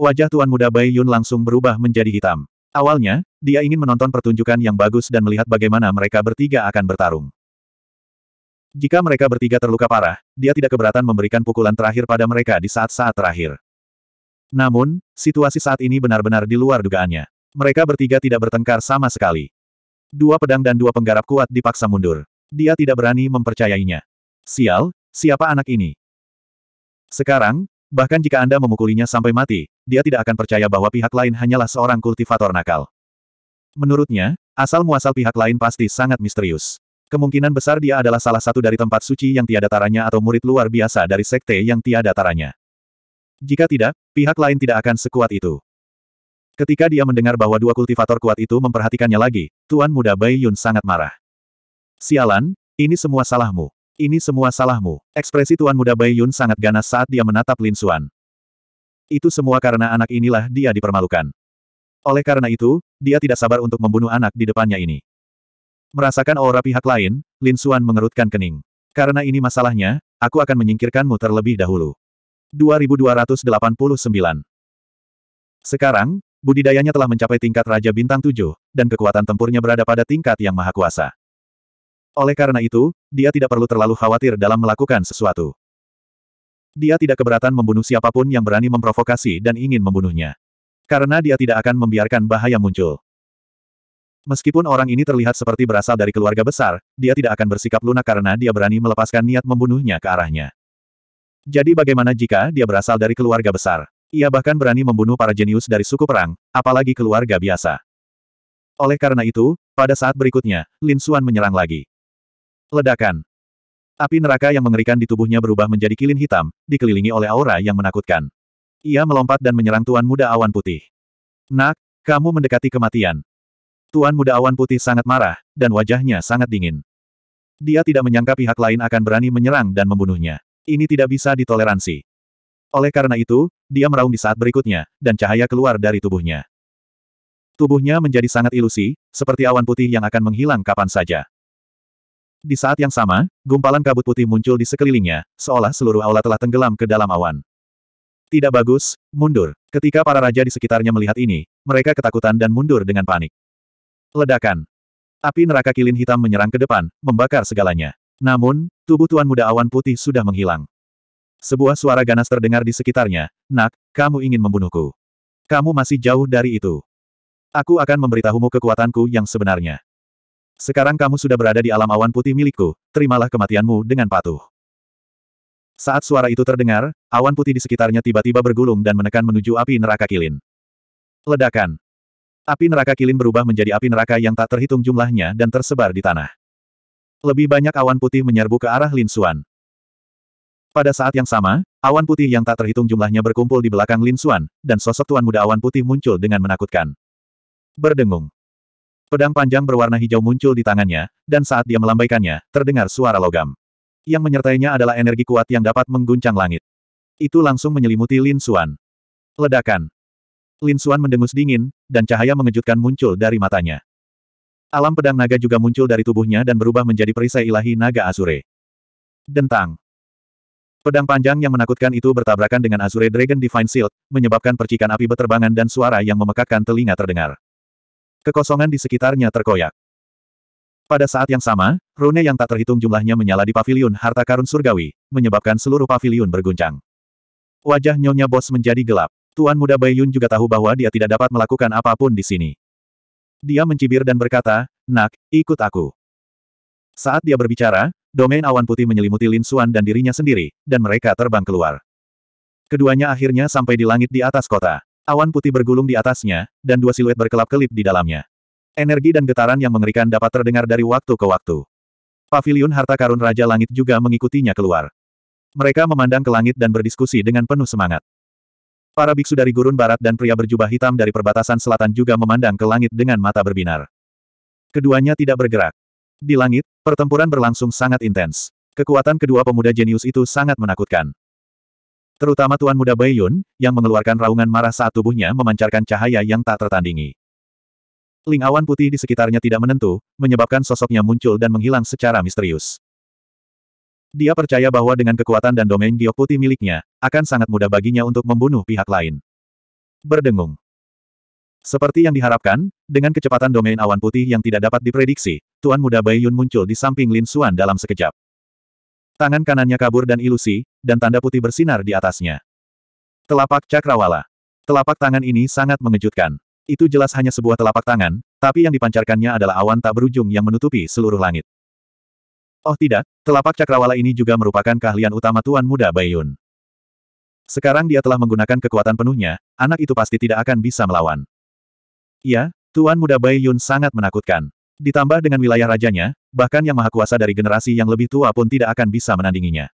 Wajah Tuan Muda Bai Yun langsung berubah menjadi hitam. Awalnya, dia ingin menonton pertunjukan yang bagus dan melihat bagaimana mereka bertiga akan bertarung. Jika mereka bertiga terluka parah, dia tidak keberatan memberikan pukulan terakhir pada mereka di saat-saat terakhir. Namun, situasi saat ini benar-benar di luar dugaannya. Mereka bertiga tidak bertengkar sama sekali. Dua pedang dan dua penggarap kuat dipaksa mundur. Dia tidak berani mempercayainya. Sial, siapa anak ini? Sekarang, bahkan jika Anda memukulinya sampai mati, dia tidak akan percaya bahwa pihak lain hanyalah seorang kultivator nakal. Menurutnya, asal-muasal pihak lain pasti sangat misterius. Kemungkinan besar dia adalah salah satu dari tempat suci yang tiada taranya atau murid luar biasa dari sekte yang tiada taranya. Jika tidak, pihak lain tidak akan sekuat itu. Ketika dia mendengar bahwa dua kultivator kuat itu memperhatikannya lagi, Tuan Muda Bai Yun sangat marah. Sialan, ini semua salahmu. Ini semua salahmu. Ekspresi Tuan Muda Bai Yun sangat ganas saat dia menatap Lin Xuan. Itu semua karena anak inilah dia dipermalukan. Oleh karena itu, dia tidak sabar untuk membunuh anak di depannya ini. Merasakan aura pihak lain, Lin Xuan mengerutkan kening. Karena ini masalahnya, aku akan menyingkirkanmu terlebih dahulu. 2289 Sekarang, budidayanya telah mencapai tingkat Raja Bintang 7, dan kekuatan tempurnya berada pada tingkat yang maha kuasa. Oleh karena itu, dia tidak perlu terlalu khawatir dalam melakukan sesuatu. Dia tidak keberatan membunuh siapapun yang berani memprovokasi dan ingin membunuhnya. Karena dia tidak akan membiarkan bahaya muncul. Meskipun orang ini terlihat seperti berasal dari keluarga besar, dia tidak akan bersikap lunak karena dia berani melepaskan niat membunuhnya ke arahnya. Jadi bagaimana jika dia berasal dari keluarga besar? Ia bahkan berani membunuh para jenius dari suku perang, apalagi keluarga biasa. Oleh karena itu, pada saat berikutnya, Lin Xuan menyerang lagi. Ledakan. Api neraka yang mengerikan di tubuhnya berubah menjadi kilin hitam, dikelilingi oleh aura yang menakutkan. Ia melompat dan menyerang Tuan Muda Awan Putih. Nak, kamu mendekati kematian. Tuan Muda Awan Putih sangat marah, dan wajahnya sangat dingin. Dia tidak menyangka pihak lain akan berani menyerang dan membunuhnya. Ini tidak bisa ditoleransi. Oleh karena itu, dia meraung di saat berikutnya, dan cahaya keluar dari tubuhnya. Tubuhnya menjadi sangat ilusi, seperti awan putih yang akan menghilang kapan saja. Di saat yang sama, gumpalan kabut putih muncul di sekelilingnya, seolah seluruh aula telah tenggelam ke dalam awan. Tidak bagus, mundur. Ketika para raja di sekitarnya melihat ini, mereka ketakutan dan mundur dengan panik. Ledakan. Api neraka kilin hitam menyerang ke depan, membakar segalanya. Namun, tubuh Tuan Muda Awan Putih sudah menghilang. Sebuah suara ganas terdengar di sekitarnya, Nak, kamu ingin membunuhku. Kamu masih jauh dari itu. Aku akan memberitahumu kekuatanku yang sebenarnya. Sekarang kamu sudah berada di alam awan putih milikku, terimalah kematianmu dengan patuh. Saat suara itu terdengar, awan putih di sekitarnya tiba-tiba bergulung dan menekan menuju api neraka kilin. Ledakan. Api neraka kilin berubah menjadi api neraka yang tak terhitung jumlahnya dan tersebar di tanah. Lebih banyak awan putih menyerbu ke arah Lin Xuan. Pada saat yang sama, awan putih yang tak terhitung jumlahnya berkumpul di belakang Lin Xuan, dan sosok tuan muda awan putih muncul dengan menakutkan. Berdengung. Pedang panjang berwarna hijau muncul di tangannya, dan saat dia melambaikannya, terdengar suara logam. Yang menyertainya adalah energi kuat yang dapat mengguncang langit. Itu langsung menyelimuti Lin Xuan. Ledakan. Lin Xuan mendengus dingin, dan cahaya mengejutkan muncul dari matanya. Alam pedang naga juga muncul dari tubuhnya dan berubah menjadi perisai ilahi naga Azure. Dentang. Pedang panjang yang menakutkan itu bertabrakan dengan Azure Dragon Divine Shield, menyebabkan percikan api beterbangan dan suara yang memekakkan telinga terdengar. Kekosongan di sekitarnya terkoyak. Pada saat yang sama, rune yang tak terhitung jumlahnya menyala di pavilion harta karun surgawi, menyebabkan seluruh pavilion berguncang. Wajah Nyonya Bos menjadi gelap. Tuan muda Bai Yun juga tahu bahwa dia tidak dapat melakukan apapun di sini. Dia mencibir dan berkata, Nak, ikut aku. Saat dia berbicara, domain awan putih menyelimuti Lin Xuan dan dirinya sendiri, dan mereka terbang keluar. Keduanya akhirnya sampai di langit di atas kota. Awan putih bergulung di atasnya, dan dua siluet berkelap-kelip di dalamnya. Energi dan getaran yang mengerikan dapat terdengar dari waktu ke waktu. Pavilion harta karun Raja Langit juga mengikutinya keluar. Mereka memandang ke langit dan berdiskusi dengan penuh semangat. Para biksu dari gurun barat dan pria berjubah hitam dari perbatasan selatan juga memandang ke langit dengan mata berbinar. Keduanya tidak bergerak. Di langit, pertempuran berlangsung sangat intens. Kekuatan kedua pemuda jenius itu sangat menakutkan. Terutama Tuan Muda Bai Yun, yang mengeluarkan raungan marah saat tubuhnya memancarkan cahaya yang tak tertandingi. Ling awan putih di sekitarnya tidak menentu, menyebabkan sosoknya muncul dan menghilang secara misterius. Dia percaya bahwa dengan kekuatan dan domain giok putih miliknya, akan sangat mudah baginya untuk membunuh pihak lain. Berdengung. Seperti yang diharapkan, dengan kecepatan domain awan putih yang tidak dapat diprediksi, Tuan Muda Bai Yun muncul di samping Lin Xuan dalam sekejap. Tangan kanannya kabur dan ilusi, dan tanda putih bersinar di atasnya. Telapak cakrawala. Telapak tangan ini sangat mengejutkan. Itu jelas hanya sebuah telapak tangan, tapi yang dipancarkannya adalah awan tak berujung yang menutupi seluruh langit. Oh tidak, telapak cakrawala ini juga merupakan keahlian utama Tuan Muda Bayun. Sekarang dia telah menggunakan kekuatan penuhnya, anak itu pasti tidak akan bisa melawan. Ya, Tuan Muda Bayun sangat menakutkan. Ditambah dengan wilayah rajanya, bahkan yang maha kuasa dari generasi yang lebih tua pun tidak akan bisa menandinginya.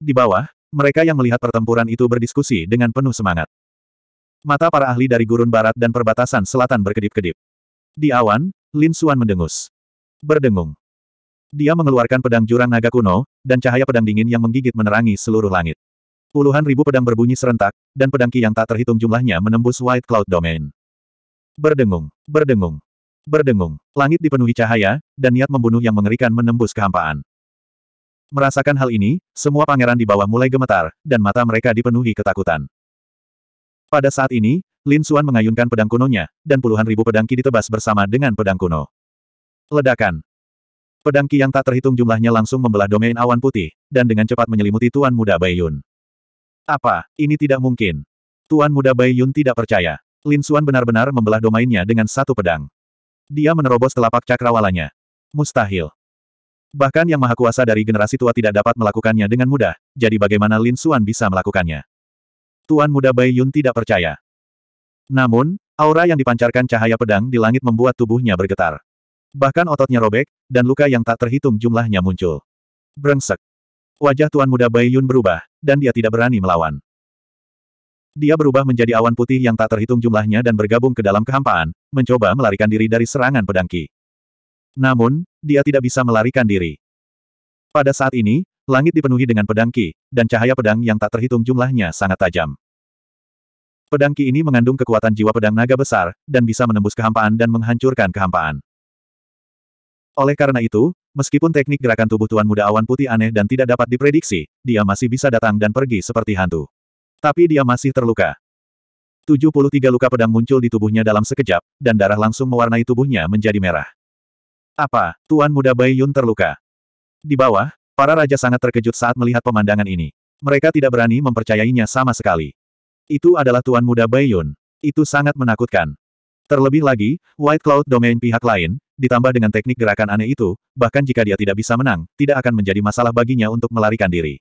Di bawah, mereka yang melihat pertempuran itu berdiskusi dengan penuh semangat. Mata para ahli dari gurun barat dan perbatasan selatan berkedip-kedip. Di awan, Lin Suan mendengus. Berdengung. Dia mengeluarkan pedang jurang naga kuno, dan cahaya pedang dingin yang menggigit menerangi seluruh langit. Puluhan ribu pedang berbunyi serentak, dan pedang ki yang tak terhitung jumlahnya menembus White Cloud Domain. Berdengung, berdengung. Berdengung, langit dipenuhi cahaya, dan niat membunuh yang mengerikan menembus kehampaan. Merasakan hal ini, semua pangeran di bawah mulai gemetar, dan mata mereka dipenuhi ketakutan. Pada saat ini, Lin Xuan mengayunkan pedang kunonya, dan puluhan ribu pedang ki ditebas bersama dengan pedang kuno. Ledakan. Pedang ki yang tak terhitung jumlahnya langsung membelah domain awan putih, dan dengan cepat menyelimuti Tuan Muda Bai Yun. Apa, ini tidak mungkin. Tuan Muda Bai Yun tidak percaya. Lin Xuan benar-benar membelah domainnya dengan satu pedang. Dia menerobos telapak cakrawalanya. Mustahil. Bahkan yang maha kuasa dari generasi tua tidak dapat melakukannya dengan mudah, jadi bagaimana Lin Suan bisa melakukannya? Tuan muda Bai Yun tidak percaya. Namun, aura yang dipancarkan cahaya pedang di langit membuat tubuhnya bergetar. Bahkan ototnya robek, dan luka yang tak terhitung jumlahnya muncul. Brengsek. Wajah Tuan muda Bai Yun berubah, dan dia tidak berani melawan. Dia berubah menjadi awan putih yang tak terhitung jumlahnya dan bergabung ke dalam kehampaan, mencoba melarikan diri dari serangan pedangki. Namun, dia tidak bisa melarikan diri. Pada saat ini, langit dipenuhi dengan pedangki, dan cahaya pedang yang tak terhitung jumlahnya sangat tajam. Pedangki ini mengandung kekuatan jiwa pedang naga besar, dan bisa menembus kehampaan dan menghancurkan kehampaan. Oleh karena itu, meskipun teknik gerakan tubuh Tuan Muda Awan Putih aneh dan tidak dapat diprediksi, dia masih bisa datang dan pergi seperti hantu. Tapi dia masih terluka. 73 luka pedang muncul di tubuhnya dalam sekejap, dan darah langsung mewarnai tubuhnya menjadi merah. Apa, Tuan Muda Bai Yun terluka? Di bawah, para raja sangat terkejut saat melihat pemandangan ini. Mereka tidak berani mempercayainya sama sekali. Itu adalah Tuan Muda Bai Yun. Itu sangat menakutkan. Terlebih lagi, White Cloud Domain pihak lain, ditambah dengan teknik gerakan aneh itu, bahkan jika dia tidak bisa menang, tidak akan menjadi masalah baginya untuk melarikan diri.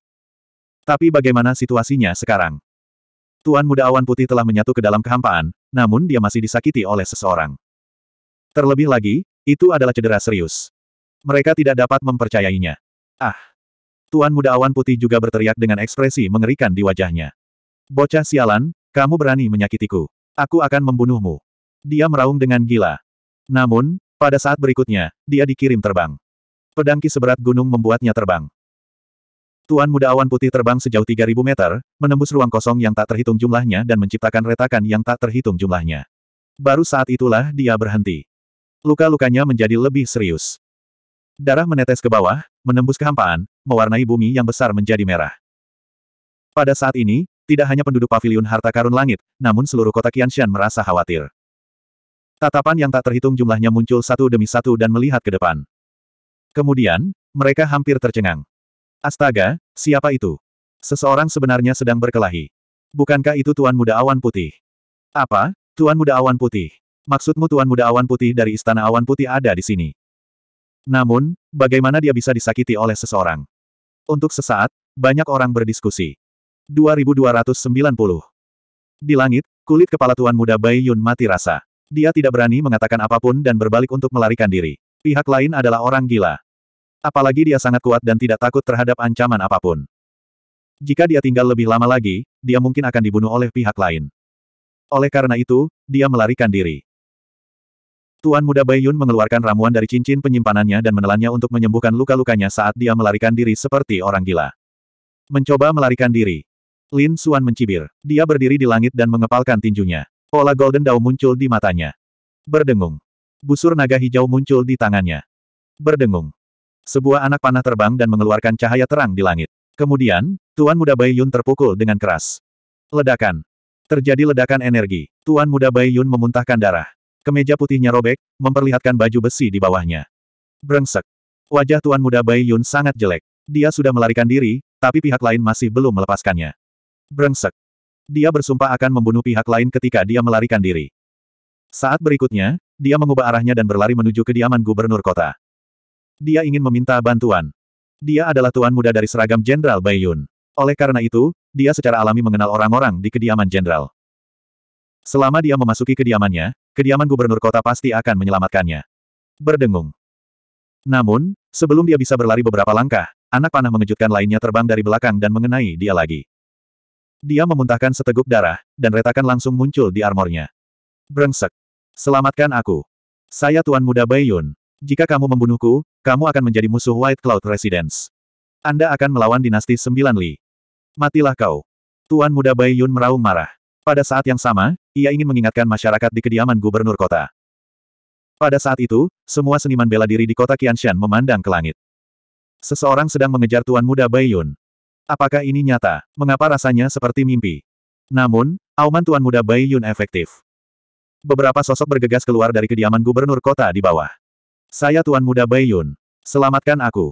Tapi bagaimana situasinya sekarang? Tuan muda awan putih telah menyatu ke dalam kehampaan, namun dia masih disakiti oleh seseorang. Terlebih lagi, itu adalah cedera serius. Mereka tidak dapat mempercayainya. Ah! Tuan muda awan putih juga berteriak dengan ekspresi mengerikan di wajahnya. Bocah sialan, kamu berani menyakitiku. Aku akan membunuhmu. Dia meraung dengan gila. Namun, pada saat berikutnya, dia dikirim terbang. Pedangki seberat gunung membuatnya terbang. Tuan muda awan putih terbang sejauh 3.000 meter, menembus ruang kosong yang tak terhitung jumlahnya dan menciptakan retakan yang tak terhitung jumlahnya. Baru saat itulah dia berhenti. Luka-lukanya menjadi lebih serius. Darah menetes ke bawah, menembus kehampaan, mewarnai bumi yang besar menjadi merah. Pada saat ini, tidak hanya penduduk paviliun harta karun langit, namun seluruh kota Qianshan merasa khawatir. Tatapan yang tak terhitung jumlahnya muncul satu demi satu dan melihat ke depan. Kemudian, mereka hampir tercengang. Astaga, siapa itu? Seseorang sebenarnya sedang berkelahi. Bukankah itu Tuan Muda Awan Putih? Apa? Tuan Muda Awan Putih? Maksudmu Tuan Muda Awan Putih dari Istana Awan Putih ada di sini? Namun, bagaimana dia bisa disakiti oleh seseorang? Untuk sesaat, banyak orang berdiskusi. 2290 Di langit, kulit kepala Tuan Muda Bai Yun mati rasa. Dia tidak berani mengatakan apapun dan berbalik untuk melarikan diri. Pihak lain adalah orang gila. Apalagi dia sangat kuat dan tidak takut terhadap ancaman apapun. Jika dia tinggal lebih lama lagi, dia mungkin akan dibunuh oleh pihak lain. Oleh karena itu, dia melarikan diri. Tuan muda Baiyun mengeluarkan ramuan dari cincin penyimpanannya dan menelannya untuk menyembuhkan luka-lukanya saat dia melarikan diri seperti orang gila. Mencoba melarikan diri. Lin Suan mencibir. Dia berdiri di langit dan mengepalkan tinjunya. Pola Golden Dao muncul di matanya. Berdengung. Busur naga hijau muncul di tangannya. Berdengung. Sebuah anak panah terbang dan mengeluarkan cahaya terang di langit. Kemudian, Tuan Muda Bai Yun terpukul dengan keras. Ledakan. Terjadi ledakan energi. Tuan Muda Bai Yun memuntahkan darah. Kemeja putihnya robek, memperlihatkan baju besi di bawahnya. Brengsek. Wajah Tuan Muda Bai Yun sangat jelek. Dia sudah melarikan diri, tapi pihak lain masih belum melepaskannya. Brengsek. Dia bersumpah akan membunuh pihak lain ketika dia melarikan diri. Saat berikutnya, dia mengubah arahnya dan berlari menuju kediaman gubernur kota. Dia ingin meminta bantuan. Dia adalah tuan muda dari seragam Jenderal Baiyun. Oleh karena itu, dia secara alami mengenal orang-orang di kediaman Jenderal. Selama dia memasuki kediamannya, kediaman gubernur kota pasti akan menyelamatkannya. Berdengung. Namun, sebelum dia bisa berlari beberapa langkah, anak panah mengejutkan lainnya terbang dari belakang dan mengenai dia lagi. Dia memuntahkan seteguk darah, dan retakan langsung muncul di armornya. Brengsek. Selamatkan aku. Saya Tuan Muda Baiyun. Jika kamu membunuhku, kamu akan menjadi musuh White Cloud Residence. Anda akan melawan dinasti sembilan Li. Matilah kau. Tuan muda Bai Yun meraung marah. Pada saat yang sama, ia ingin mengingatkan masyarakat di kediaman gubernur kota. Pada saat itu, semua seniman bela diri di kota Qianshan memandang ke langit. Seseorang sedang mengejar tuan muda Bai Yun. Apakah ini nyata? Mengapa rasanya seperti mimpi? Namun, auman tuan muda Bai Yun efektif. Beberapa sosok bergegas keluar dari kediaman gubernur kota di bawah. Saya Tuan Muda Bai Yun. Selamatkan aku.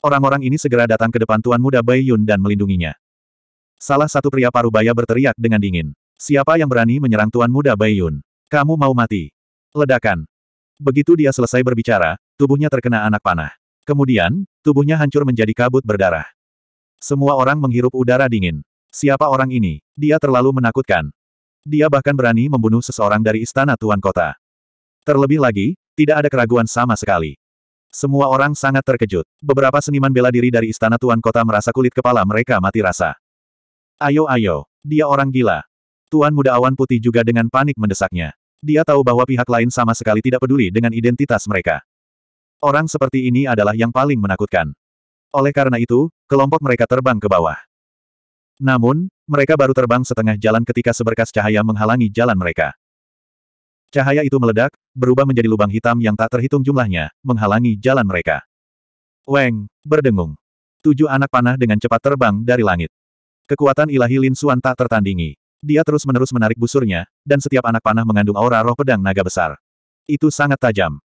Orang-orang ini segera datang ke depan Tuan Muda Bai Yun dan melindunginya. Salah satu pria parubaya berteriak dengan dingin. Siapa yang berani menyerang Tuan Muda Bai Yun? Kamu mau mati. Ledakan. Begitu dia selesai berbicara, tubuhnya terkena anak panah. Kemudian, tubuhnya hancur menjadi kabut berdarah. Semua orang menghirup udara dingin. Siapa orang ini? Dia terlalu menakutkan. Dia bahkan berani membunuh seseorang dari istana Tuan Kota. Terlebih lagi, tidak ada keraguan sama sekali. Semua orang sangat terkejut. Beberapa seniman bela diri dari istana tuan kota merasa kulit kepala mereka mati rasa. Ayo ayo, dia orang gila. Tuan muda awan putih juga dengan panik mendesaknya. Dia tahu bahwa pihak lain sama sekali tidak peduli dengan identitas mereka. Orang seperti ini adalah yang paling menakutkan. Oleh karena itu, kelompok mereka terbang ke bawah. Namun, mereka baru terbang setengah jalan ketika seberkas cahaya menghalangi jalan mereka. Cahaya itu meledak, berubah menjadi lubang hitam yang tak terhitung jumlahnya, menghalangi jalan mereka. Weng, berdengung. Tujuh anak panah dengan cepat terbang dari langit. Kekuatan ilahi Lin Suan tak tertandingi. Dia terus-menerus menarik busurnya, dan setiap anak panah mengandung aura roh pedang naga besar. Itu sangat tajam.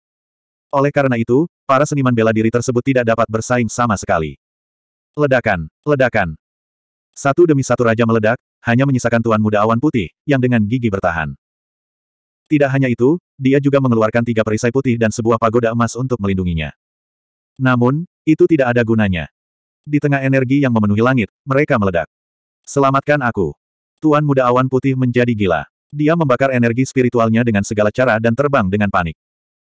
Oleh karena itu, para seniman bela diri tersebut tidak dapat bersaing sama sekali. Ledakan, ledakan. Satu demi satu raja meledak, hanya menyisakan tuan muda awan putih, yang dengan gigi bertahan. Tidak hanya itu, dia juga mengeluarkan tiga perisai putih dan sebuah pagoda emas untuk melindunginya. Namun, itu tidak ada gunanya. Di tengah energi yang memenuhi langit, mereka meledak. Selamatkan aku. Tuan muda awan putih menjadi gila. Dia membakar energi spiritualnya dengan segala cara dan terbang dengan panik.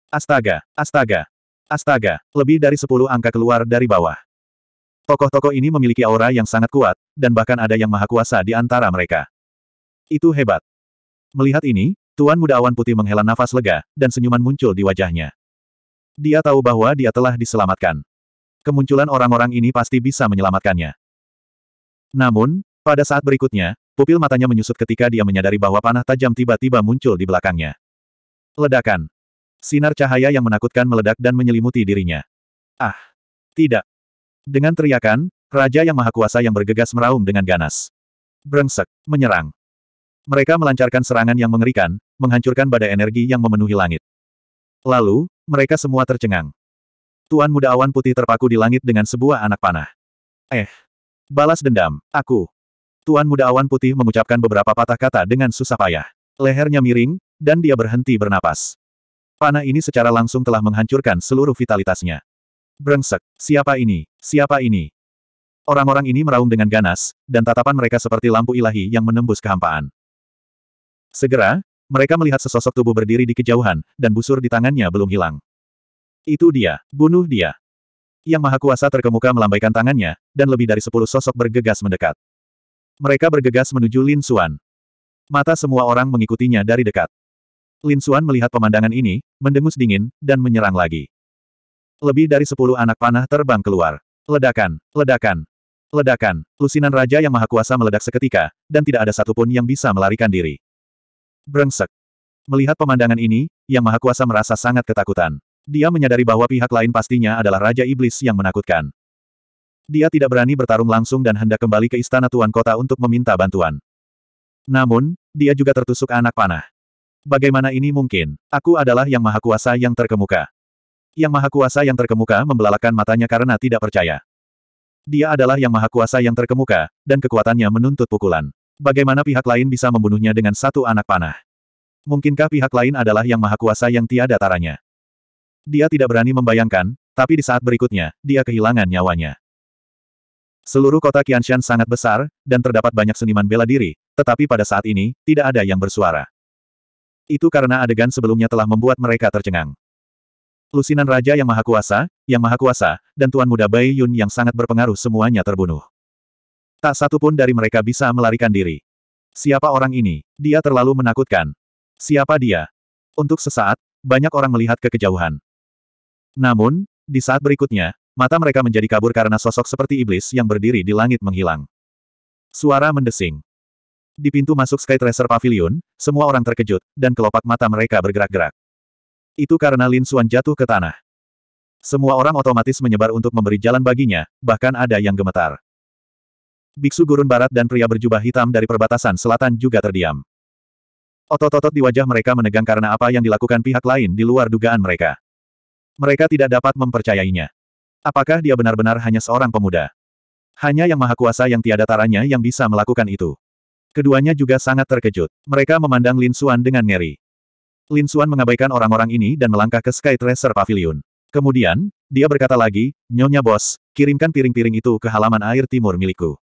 Astaga, astaga, astaga, lebih dari sepuluh angka keluar dari bawah. Tokoh-tokoh ini memiliki aura yang sangat kuat, dan bahkan ada yang maha kuasa di antara mereka. Itu hebat. Melihat ini, Tuan muda awan putih menghela nafas lega, dan senyuman muncul di wajahnya. Dia tahu bahwa dia telah diselamatkan. Kemunculan orang-orang ini pasti bisa menyelamatkannya. Namun, pada saat berikutnya, pupil matanya menyusut ketika dia menyadari bahwa panah tajam tiba-tiba muncul di belakangnya. Ledakan. Sinar cahaya yang menakutkan meledak dan menyelimuti dirinya. Ah! Tidak! Dengan teriakan, Raja Yang Maha Kuasa yang bergegas meraung dengan ganas. Brengsek, menyerang. Mereka melancarkan serangan yang mengerikan, menghancurkan badai energi yang memenuhi langit. Lalu, mereka semua tercengang. Tuan muda awan putih terpaku di langit dengan sebuah anak panah. Eh. Balas dendam, aku. Tuan muda awan putih mengucapkan beberapa patah kata dengan susah payah. Lehernya miring, dan dia berhenti bernapas. Panah ini secara langsung telah menghancurkan seluruh vitalitasnya. Brengsek, siapa ini? Siapa ini? Orang-orang ini meraung dengan ganas, dan tatapan mereka seperti lampu ilahi yang menembus kehampaan. Segera, mereka melihat sesosok tubuh berdiri di kejauhan, dan busur di tangannya belum hilang. Itu dia, bunuh dia. Yang Maha Kuasa terkemuka melambaikan tangannya, dan lebih dari sepuluh sosok bergegas mendekat. Mereka bergegas menuju Lin Xuan. Mata semua orang mengikutinya dari dekat. Lin Xuan melihat pemandangan ini, mendengus dingin, dan menyerang lagi. Lebih dari sepuluh anak panah terbang keluar. Ledakan, ledakan, ledakan. Lusinan Raja Yang Maha Kuasa meledak seketika, dan tidak ada satupun yang bisa melarikan diri. Brengsek. Melihat pemandangan ini, Yang Maha Kuasa merasa sangat ketakutan. Dia menyadari bahwa pihak lain pastinya adalah Raja Iblis yang menakutkan. Dia tidak berani bertarung langsung dan hendak kembali ke istana Tuan Kota untuk meminta bantuan. Namun, dia juga tertusuk anak panah. Bagaimana ini mungkin? Aku adalah Yang Maha Kuasa yang terkemuka. Yang Maha Kuasa yang terkemuka membelalakan matanya karena tidak percaya. Dia adalah Yang Maha Kuasa yang terkemuka, dan kekuatannya menuntut pukulan. Bagaimana pihak lain bisa membunuhnya dengan satu anak panah? Mungkinkah pihak lain adalah yang maha kuasa yang tiada taranya? Dia tidak berani membayangkan, tapi di saat berikutnya, dia kehilangan nyawanya. Seluruh kota Qianshan sangat besar, dan terdapat banyak seniman bela diri, tetapi pada saat ini, tidak ada yang bersuara. Itu karena adegan sebelumnya telah membuat mereka tercengang. Lusinan Raja Yang Maha Kuasa, Yang Maha Kuasa, dan Tuan Muda Bai Yun yang sangat berpengaruh semuanya terbunuh. Tak satu pun dari mereka bisa melarikan diri. Siapa orang ini? Dia terlalu menakutkan. Siapa dia? Untuk sesaat, banyak orang melihat ke kejauhan. Namun, di saat berikutnya, mata mereka menjadi kabur karena sosok seperti iblis yang berdiri di langit menghilang. Suara mendesing. Di pintu masuk Sky Tracer Pavilion, semua orang terkejut, dan kelopak mata mereka bergerak-gerak. Itu karena Lin Xuan jatuh ke tanah. Semua orang otomatis menyebar untuk memberi jalan baginya, bahkan ada yang gemetar biksu gurun barat dan pria berjubah hitam dari perbatasan selatan juga terdiam. Otot-otot di wajah mereka menegang karena apa yang dilakukan pihak lain di luar dugaan mereka. Mereka tidak dapat mempercayainya. Apakah dia benar-benar hanya seorang pemuda? Hanya yang maha kuasa yang tiada taranya yang bisa melakukan itu. Keduanya juga sangat terkejut. Mereka memandang Lin Xuan dengan ngeri. Lin Xuan mengabaikan orang-orang ini dan melangkah ke Sky Tracer Pavilion. Kemudian, dia berkata lagi, Nyonya Bos, kirimkan piring-piring itu ke halaman air timur milikku.